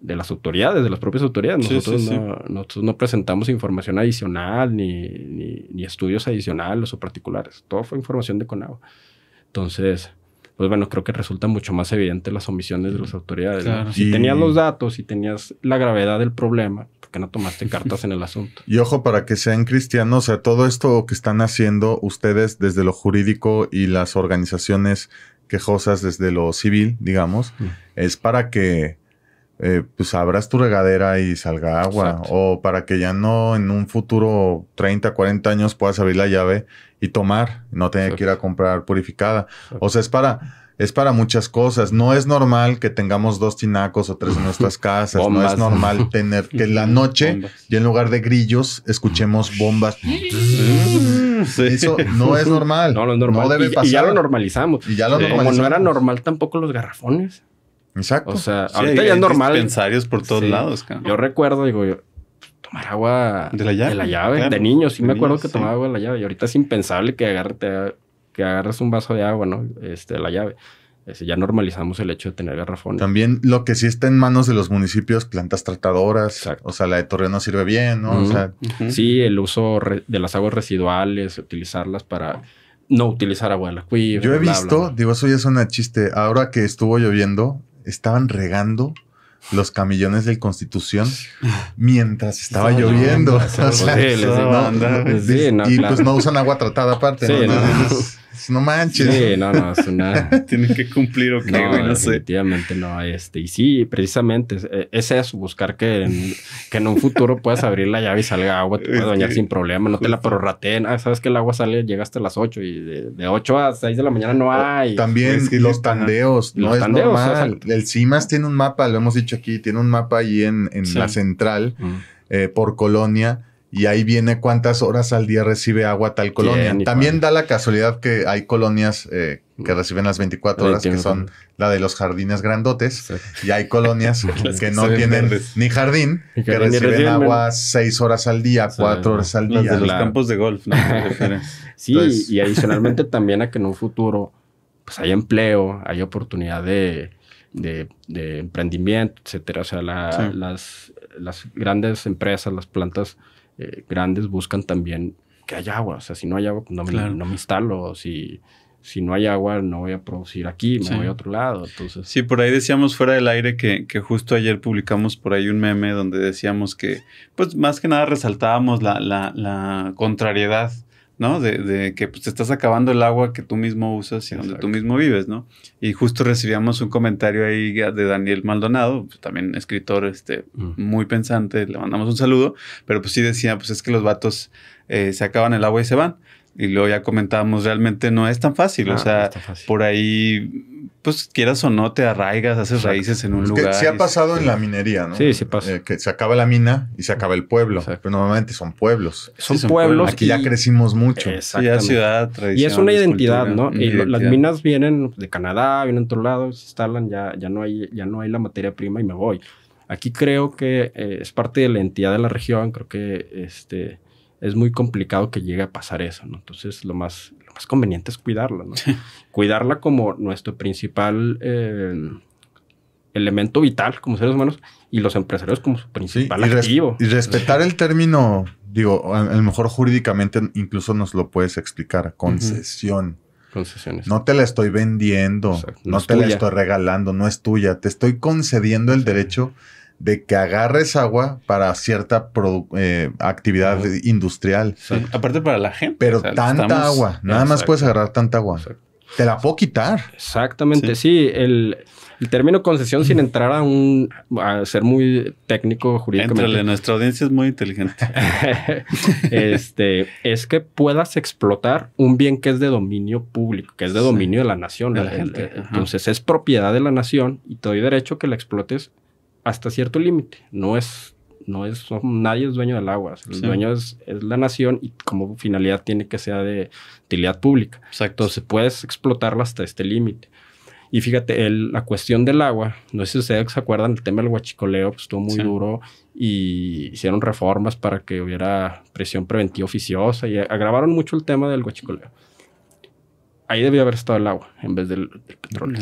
de las autoridades, de las propias autoridades, nosotros, no, presentamos información adicional ni, estudios adicionales o particulares, todo fue información de Conagua. Entonces, pues bueno, creo que resulta mucho más evidente las omisiones de las autoridades. Si tenías los datos, si tenías la gravedad del problema, que no tomaste cartas en el asunto? Y ojo, para que sean cristianos, o sea, todo esto que están haciendo ustedes desde lo jurídico y las organizaciones quejosas desde lo civil, digamos, mm. es para que eh, pues abras tu regadera y salga agua. O para que ya no en un futuro 30, 40 años puedas abrir la llave y tomar, no tener que ir a comprar purificada. O sea, es para es para muchas cosas. No es normal que tengamos dos tinacos o tres en nuestras casas. No es normal tener que en la noche y en lugar de grillos escuchemos bombas. Eso no es normal. No, es normal. No debe pasar. Y, ya lo normalizamos. Y ya Como no era normal tampoco los garrafones. Exacto. O sea, ahorita ya es normal. Pensarios por todos lados. Yo recuerdo, digo tomar agua de la llave. De, niños, sí me acuerdo que tomaba agua de la llave. Y ahorita es impensable que agárrate que agarras un vaso de agua, ¿no? Este, la llave. Este, ya normalizamos el hecho de tener garrafones. También lo que sí está en manos de los municipios, plantas tratadoras. O sea, la de Torre no sirve bien, ¿no? Sí, el uso de las aguas residuales, utilizarlas para no utilizar agua en la cuiva. Yo he visto, digo, eso ya es una chiste. Ahora que estuvo lloviendo, estaban regando los camillones del Constitución mientras estaba, lloviendo. O sea, y pues no usan agua tratada aparte. ¿no? No manches. Sí, no, no, es una. Tienen que cumplir o qué, no, definitivamente no. Este, y sí, precisamente eh, es eso, buscar que en, que en un futuro puedas abrir la llave y salga agua, te sin problema, no te la prorrateen. Ah, sabes que el agua sale, llega hasta las 8 y de, 8 a 6 de la mañana no hay. También los tandeos, no es normal. el CIMAS tiene un mapa, lo hemos dicho aquí, tiene un mapa ahí en, la central eh, por colonia y ahí viene cuántas horas al día recibe agua tal colonia. También da la casualidad que hay colonias eh, que mm. reciben las 24 horas, que son la de los jardines grandotes, y hay colonias que, no tienen ni jardín, que, reciben, agua 6 horas al día, 4 horas al día. los campos de golf. ¿no? sí, y adicionalmente también a que en un futuro pues hay empleo, hay oportunidad de, emprendimiento, etcétera. O sea, las, las grandes empresas, las plantas eh, grandes buscan también que haya agua. O sea, si no hay agua, pues no me, instalo. Si, si no hay agua, no voy a producir aquí, me voy a otro lado. Entonces. Sí, por ahí decíamos fuera del aire que, que, justo ayer publicamos por ahí un meme donde decíamos que, pues más que nada resaltábamos la, la, la contrariedad ¿no? De, que pues, te estás acabando el agua que tú mismo usas y donde tú mismo vives, ¿no? Y justo recibíamos un comentario ahí de Daniel Maldonado, pues, también escritor este, mm. muy pensante, le mandamos un saludo, pero pues sí decía, pues es que los vatos eh, se acaban el agua y se van y luego ya comentábamos, realmente no es tan fácil. o sea, por ahí, pues quieras o no, te arraigas, haces raíces en un lugar. se ha pasado en la minería, ¿no? Sí, sí pasa. Eh, que se acaba la mina y se acaba el pueblo. Pero normalmente son pueblos. Son, pueblos. Aquí ya crecimos mucho. Ya ciudad, tradición. Y es una identidad, ¿no? y las minas vienen de Canadá, vienen de otro lado, se instalan, ya, ya, no hay, ya no hay la materia prima y me voy. Aquí creo que eh, es parte de la entidad de la región, creo que este es muy complicado que llegue a pasar eso, ¿no? Entonces, lo más, lo más conveniente es cuidarla, ¿no? Cuidarla como nuestro principal em, elemento vital como seres humanos y los empresarios como su principal y activo. y respetar el término, digo, a, lo mejor jurídicamente incluso nos lo puedes explicar, concesión. Concesiones. No te la estoy vendiendo, no, te la estoy regalando, no es tuya, te estoy concediendo el derecho de que agarres agua para cierta eh, actividad industrial. Aparte para la gente. Pero tanta agua, nada más puedes agarrar tanta agua. Te la puedo quitar. Exactamente, sí. el, término concesión sin entrar a un a ser muy técnico jurídicamente. Entrale, nuestra audiencia es muy inteligente. este es que puedas explotar un bien que es de dominio público, que es de dominio de la nación. De la gente. Eh, entonces es propiedad de la nación y te doy derecho que la explotes hasta cierto límite. No es, no es, nadie es dueño del agua. el dueño es, la nación y como finalidad tiene que ser de utilidad pública. Exacto. se puede explotarla hasta este límite. Y fíjate, la cuestión del agua, no sé si ustedes se acuerdan, el tema del huachicoleo que pues, estuvo muy duro y hicieron reformas para que hubiera presión preventiva oficiosa y agravaron mucho el tema del huachicoleo. Ahí debía haber estado el agua en vez del, petróleo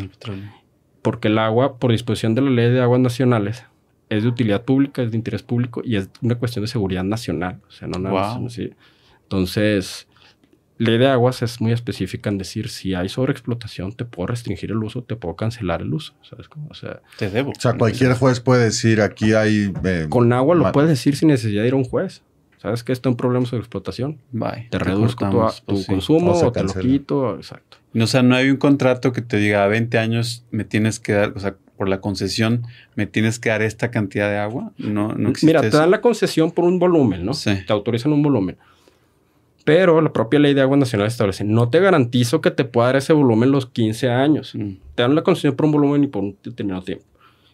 porque el agua, por disposición de la ley de aguas nacionales, es de utilidad pública, es de interés público y es una cuestión de seguridad nacional. O sea, no nada Sí. Entonces, ley de aguas es muy específica en decir si hay sobreexplotación, te puedo restringir el uso, te puedo cancelar el uso. ¿sabes? O sea, te debo. O sea, cualquier juez puede decir aquí hay. Eh, con agua lo puedes decir sin necesidad de ir a un juez. ¿Sabes que está un problema de explotación? Te, reduzco tu, pues consumo te lo quito. Exacto. O sea, no hay un contrato que te diga a 20 años me tienes que dar, o sea, por la concesión me tienes que dar esta cantidad de agua. No, no existe Mira, te dan la concesión por un volumen, ¿no? Sí. Te autorizan un volumen. Pero la propia ley de agua nacional establece, no te garantizo que te pueda dar ese volumen los 15 años. Mm. Te dan la concesión por un volumen y por un determinado tiempo.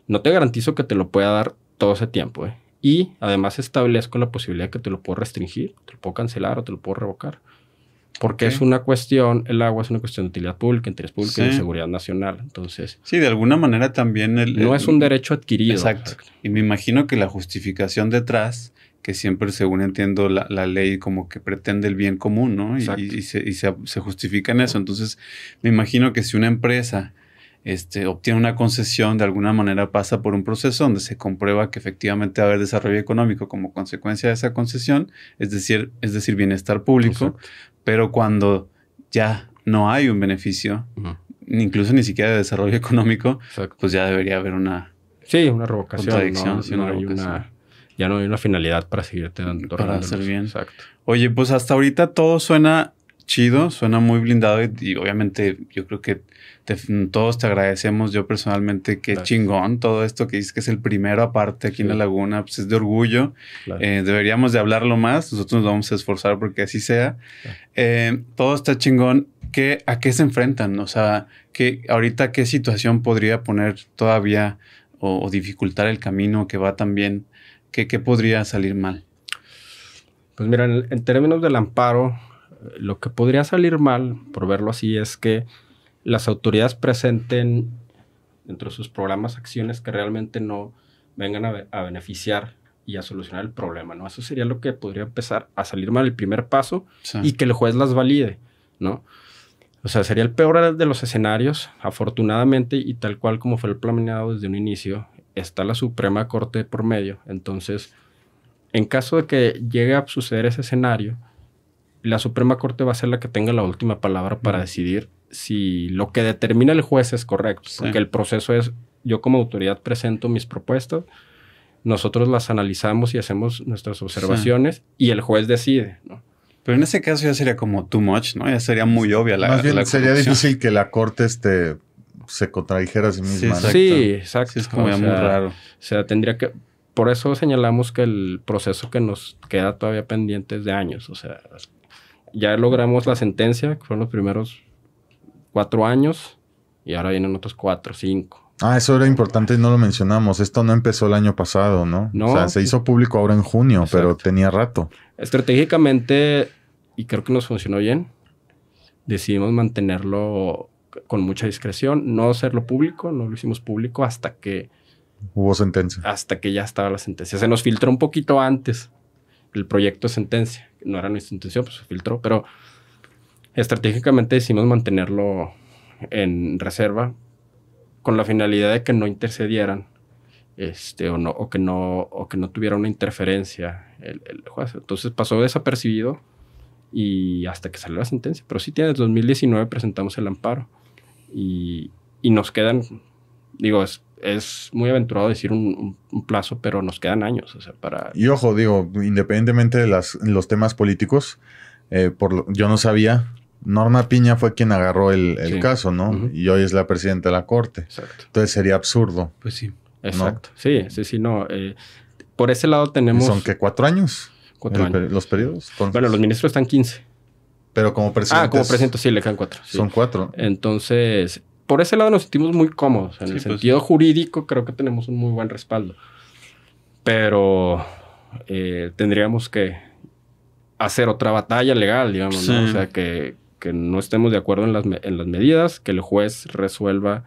No te garantizo que te lo pueda dar todo ese tiempo. ¿eh? Y además establezco la posibilidad que te lo puedo restringir, te lo puedo cancelar o te lo puedo revocar. Porque es una cuestión, el agua es una cuestión de utilidad pública, interés público y de seguridad nacional. Entonces. Sí, de alguna manera también. no es un derecho adquirido. Exacto. Y me imagino que la justificación detrás, que siempre, según entiendo, la, la ley como que pretende el bien común, ¿no? Y, se, y se, justifica en eso. Entonces, me imagino que si una empresa. Este, obtiene una concesión, de alguna manera pasa por un proceso donde se comprueba que efectivamente va a haber desarrollo económico como consecuencia de esa concesión, es decir, es decir bienestar público, pero cuando ya no hay un beneficio, incluso ni siquiera de desarrollo económico, pues ya debería haber una... Sí, una revocación. ya no hay una finalidad para seguir teniendo... Para hacer bien. Exacto. Oye, pues hasta ahorita todo suena chido, suena muy blindado y, obviamente yo creo que todos te agradecemos, yo personalmente, qué chingón todo esto que dices que es el primero aparte aquí en La Laguna, pues es de orgullo, eh, deberíamos de hablarlo más, nosotros nos vamos a esforzar porque así sea. Eh, todo está chingón, ¿Qué, ¿a qué se enfrentan? O sea, ¿qué, ahorita qué situación podría poner todavía o, dificultar el camino que va tan bien? qué podría salir mal? Pues mira, en términos del amparo, lo que podría salir mal, por verlo así, es que las autoridades presenten dentro de sus programas acciones que realmente no vengan a, beneficiar y a solucionar el problema, ¿no? Eso sería lo que podría empezar a salir mal el primer paso y que el juez las valide, ¿no? O sea, sería el peor de los escenarios, afortunadamente, y tal cual como fue el planeado desde un inicio, está la Suprema Corte por medio. Entonces, en caso de que llegue a suceder ese escenario, la Suprema Corte va a ser la que tenga la última palabra para decidir si lo que determina el juez es correcto, porque el proceso es, yo como autoridad presento mis propuestas, nosotros las analizamos y hacemos nuestras observaciones y el juez decide, ¿no? Pero en ese caso ya sería como too much, ¿no? Ya sería muy obvia la. Más sería difícil que la corte este, se contradijera a sí misma. Sí, exacto. es como ya muy raro. O sea, tendría que. Por eso señalamos que el proceso que nos queda todavía pendiente es de años. O sea, ya logramos la sentencia, que fueron los primeros cuatro años, y ahora vienen otros cuatro, cinco. Ah, eso era importante y no lo mencionamos. Esto no empezó el año pasado, ¿no? o sea, se hizo público ahora en junio, pero tenía rato. Estratégicamente, y creo que nos funcionó bien, decidimos mantenerlo con mucha discreción, no hacerlo público, no lo hicimos público hasta que... Hubo sentencia. Hasta que ya estaba la sentencia. Se nos filtró un poquito antes el proyecto de sentencia. No era nuestra intención, pues se filtró, pero estratégicamente decidimos mantenerlo en reserva con la finalidad de que no intercedieran este, o, no, o, que no, o que no tuviera una interferencia el, Entonces pasó desapercibido y hasta que salió la sentencia. Pero sí, tiene, 2019 presentamos el amparo y, y nos quedan, digo, es es muy aventurado decir un, plazo, pero nos quedan años, o sea, para... Y ojo, digo, independientemente de las, los temas políticos, eh, por, yo no sabía, Norma Piña fue quien agarró el, caso, ¿no? Y hoy es la presidenta de la Corte. Exacto. Entonces sería absurdo. Pues sí, exacto. Sí, sí, sí, no. Eh, por ese lado tenemos... ¿Son que cuatro años? Cuatro años. ¿Los periodos? Bueno, los ministros están 15. Pero como presidente. Ah, como presidente sí le quedan cuatro. Son cuatro. Entonces, por ese lado nos sentimos muy cómodos. En el pues sentido jurídico creo que tenemos un muy buen respaldo. Pero eh, tendríamos que hacer otra batalla legal, digamos, ¿no? O sea, que, no estemos de acuerdo en las, en las medidas, que el juez resuelva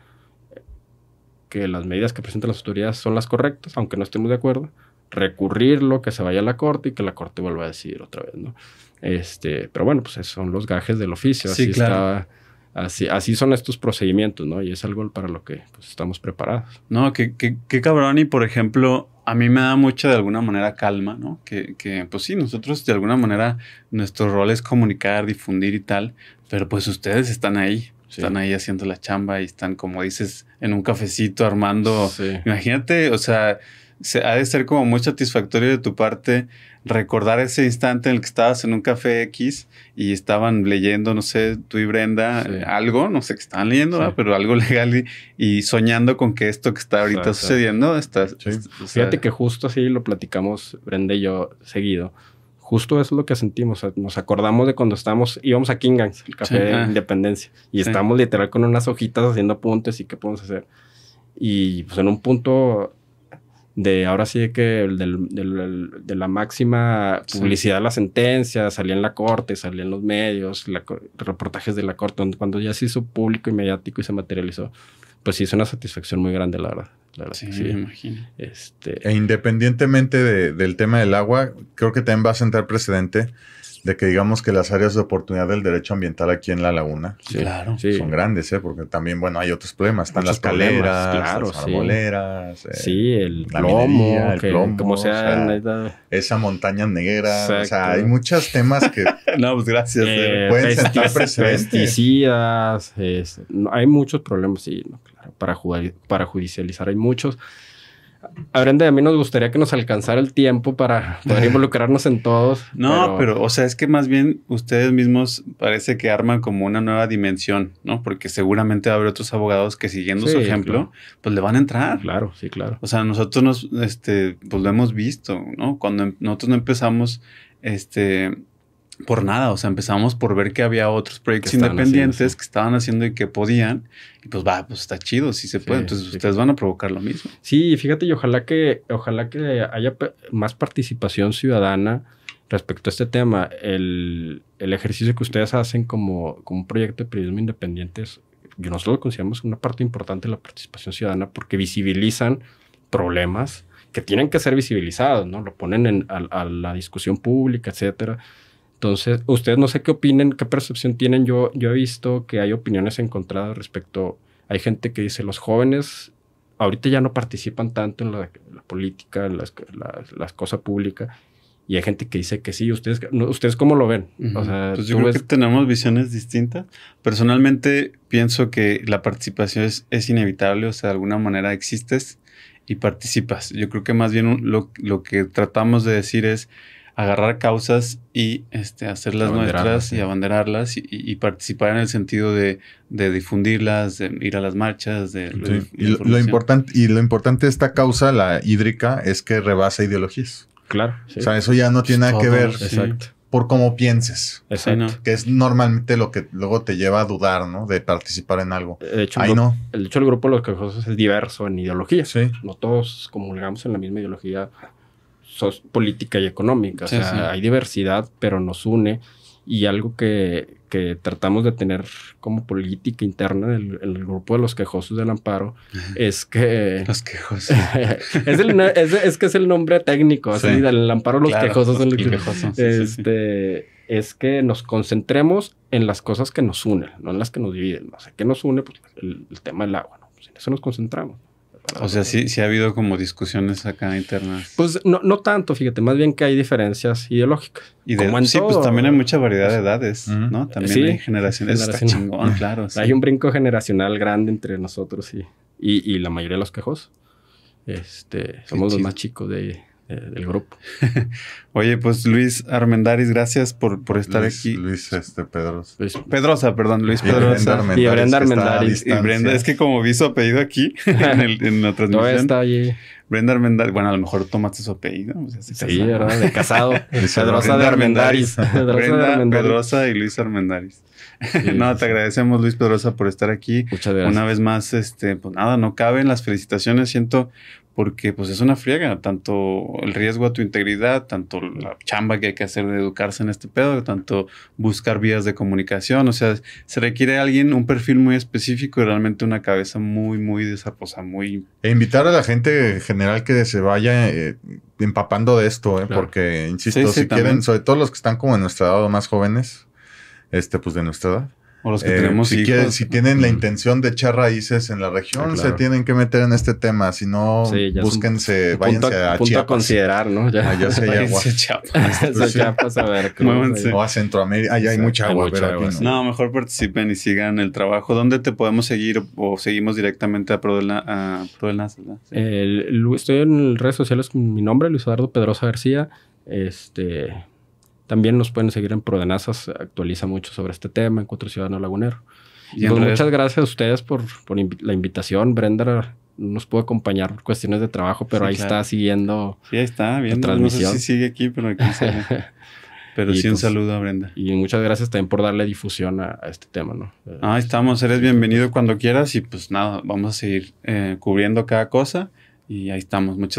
que las medidas que presentan las autoridades son las correctas, aunque no estemos de acuerdo, recurrirlo, que se vaya a la corte y que la corte vuelva a decidir otra vez, ¿no? Este, pero bueno, pues esos son los gajes del oficio, así claro. Así, así son estos procedimientos, ¿no? Y es algo para lo que pues, estamos preparados. No, qué, que qué cabrón. Y por ejemplo, a mí me da mucha de alguna manera calma, ¿no? Que, pues sí, nosotros de alguna manera nuestro rol es comunicar, difundir y tal, pero pues ustedes están ahí, están ahí haciendo la chamba y están, como dices, en un cafecito armando. Imagínate, o sea, se, ha de ser como muy satisfactorio de tu parte recordar ese instante en el que estabas en un café X y estaban leyendo, no sé, tú y Brenda, algo, no sé qué estaban leyendo, pero algo legal y, soñando con que esto que está ahorita sucediendo está... Fíjate que justo así lo platicamos Brenda y yo seguido. Justo eso es lo que sentimos. nos acordamos de cuando estábamos, íbamos a Kingans, el café de ah. Independencia, y estábamos literal con unas hojitas haciendo apuntes y qué podemos hacer. Y pues en un punto de ahora sí que de la máxima publicidad de la sentencia, salía en la corte, salía en los medios, reportajes de la corte, cuando ya se hizo público y mediático y se materializó, pues sí es una satisfacción muy grande, la verdad. La verdad sí, me imagino. Este... E independientemente del tema del agua, creo que también va a sentar precedente de que digamos que las áreas de oportunidad del derecho ambiental aquí en La Laguna son grandes, ¿eh? porque también, bueno, hay otros problemas. Están las caleras, las arboleras, eh, el, la plomo, el plomo, esa montaña negra. O sea, hay muchos temas que. no, pues gracias. Eh, eh, pueden sentar Pesticidas. hay muchos problemas, sí, no, claro, para, para judicializar hay muchos. Brenda, a mí nos gustaría que nos alcanzara el tiempo para poder involucrarnos en todos. No, pero... o sea, es que más bien ustedes mismos parece que arman como una nueva dimensión, ¿no? Porque seguramente va a haber otros abogados que siguiendo su ejemplo, pues le van a entrar. Claro, sí, claro. O sea, nosotros nos, este, pues lo hemos visto, ¿no? Cuando em, nosotros no empezamos, este, por nada, o sea, empezamos por ver que había otros proyectos independientes que estaban haciendo y que podían, y pues va, pues está chido, si se puede, entonces ustedes van a provocar lo mismo. Sí, fíjate, y ojalá que, ojalá que haya más participación ciudadana respecto a este tema. El, ejercicio que ustedes hacen como, como un proyecto de periodismo independiente yo nosotros lo consideramos una parte importante de la participación ciudadana porque visibilizan problemas que tienen que ser visibilizados, ¿no? Lo ponen en, a, a la discusión pública, etcétera. Entonces, ustedes no sé qué opinen, qué percepción tienen. Yo, yo he visto que hay opiniones encontradas respecto. Hay gente que dice los jóvenes ahorita ya no participan tanto en la, política, en las, cosas públicas. Y hay gente que dice que sí. ¿Ustedes, ¿ustedes cómo lo ven? Pues yo creo que tenemos visiones distintas. Personalmente pienso que la participación es, inevitable. O sea, de alguna manera existes y participas. Yo creo que más bien lo que tratamos de decir es agarrar causas y este, hacerlas nuestras y abanderarlas y, participar en el sentido de, difundirlas, de ir a las marchas, de... y, lo, importante, y lo importante de esta causa, la hídrica, es que rebasa ideologías. Claro. O sea, eso ya no tiene nada que ver por cómo pienses. Exacto. Que es normalmente lo que luego te lleva a dudar, ¿no? De participar en algo. De hecho, El, hecho el grupo de los quejosos es diverso en ideologías. No todos comulgamos en la misma ideología política y económica. o sea, hay diversidad, pero nos une. Y algo que, que tratamos de tener como política interna en el grupo de los quejosos del amparo es que... Los quejosos. es, que es el nombre técnico, del amparo los quejosos. Este, es que nos concentremos en las cosas que nos unen, no en las que nos dividen. O sea, ¿qué nos une? Pues el, tema del agua, ¿no? Pues, en eso nos concentramos. O sea, sí, sí ha habido como discusiones acá internas. Pues no, no tanto, fíjate, más bien que hay diferencias ideológicas. Y de, sí, pues también hay mucha pues, variedad de edades, ¿no? También hay generaciones. está chingón, claro. Hay un brinco generacional grande entre nosotros y, y, y la mayoría de los quejos. Este, somos los más chicos de, eh, del grupo. Oye, pues Luis Armendaris, gracias por, por estar aquí. Luis este, Pedrosa. Pedrosa, perdón, Luis Pedrosa. Y Brenda Armendaris. Y Brenda, es que como vi su apellido aquí en, el, en la transmisión. está allí. Brenda Armendaris, bueno, a lo mejor tomaste su apellido. sí, verdad. de casado. Pedrosa de Armendaris. Brenda, Pedrosa y Luis Armendaris. no, te agradecemos Luis Pedrosa por estar aquí. Muchas gracias. Una vez más, este, pues nada, no caben las felicitaciones. Siento porque pues es una friega, tanto el riesgo a tu integridad, tanto la chamba que hay que hacer de educarse en este pedo, tanto buscar vías de comunicación, o sea, se requiere alguien un perfil muy específico y realmente una cabeza muy, muy desaposa, muy... E invitar a la gente general que se vaya eh, empapando de esto, eh, porque, insisto, si quieren, sobre todo los que están como en nuestra edad o más jóvenes, este, pues de nuestra edad o los que eh, tenemos si, si tienen la intención de echar raíces en la región, ah, se tienen que meter en este tema. Si no, sí, búsquense, váyanse punto, a punto a considerar, ¿no? Ya, allá se hay agua. Chiapas. a ver. O a Centroamérica. Allá hay mucha agua. Mucha no. no. mejor participen y sigan el trabajo. ¿Dónde te podemos seguir o seguimos directamente a Prodelna? estoy en redes sociales con mi nombre, Luis Eduardo Pedrosa García. Este, también nos pueden seguir en Prodenazas, actualiza mucho sobre este tema, Encuentro Ciudadano Lagunero. Y pues muchas gracias a ustedes por, por la invitación. Brenda nos pudo acompañar por cuestiones de trabajo, pero ahí está siguiendo. Sí, ahí está, bien La transmisión. No sigue aquí, pero aquí Pero sí, un pues, saludo a Brenda. Y muchas gracias también por darle difusión a, este tema, ¿no? Ah, estamos, eres bienvenido cuando quieras y pues nada, vamos a seguir eh, cubriendo cada cosa y ahí estamos. Muchas gracias.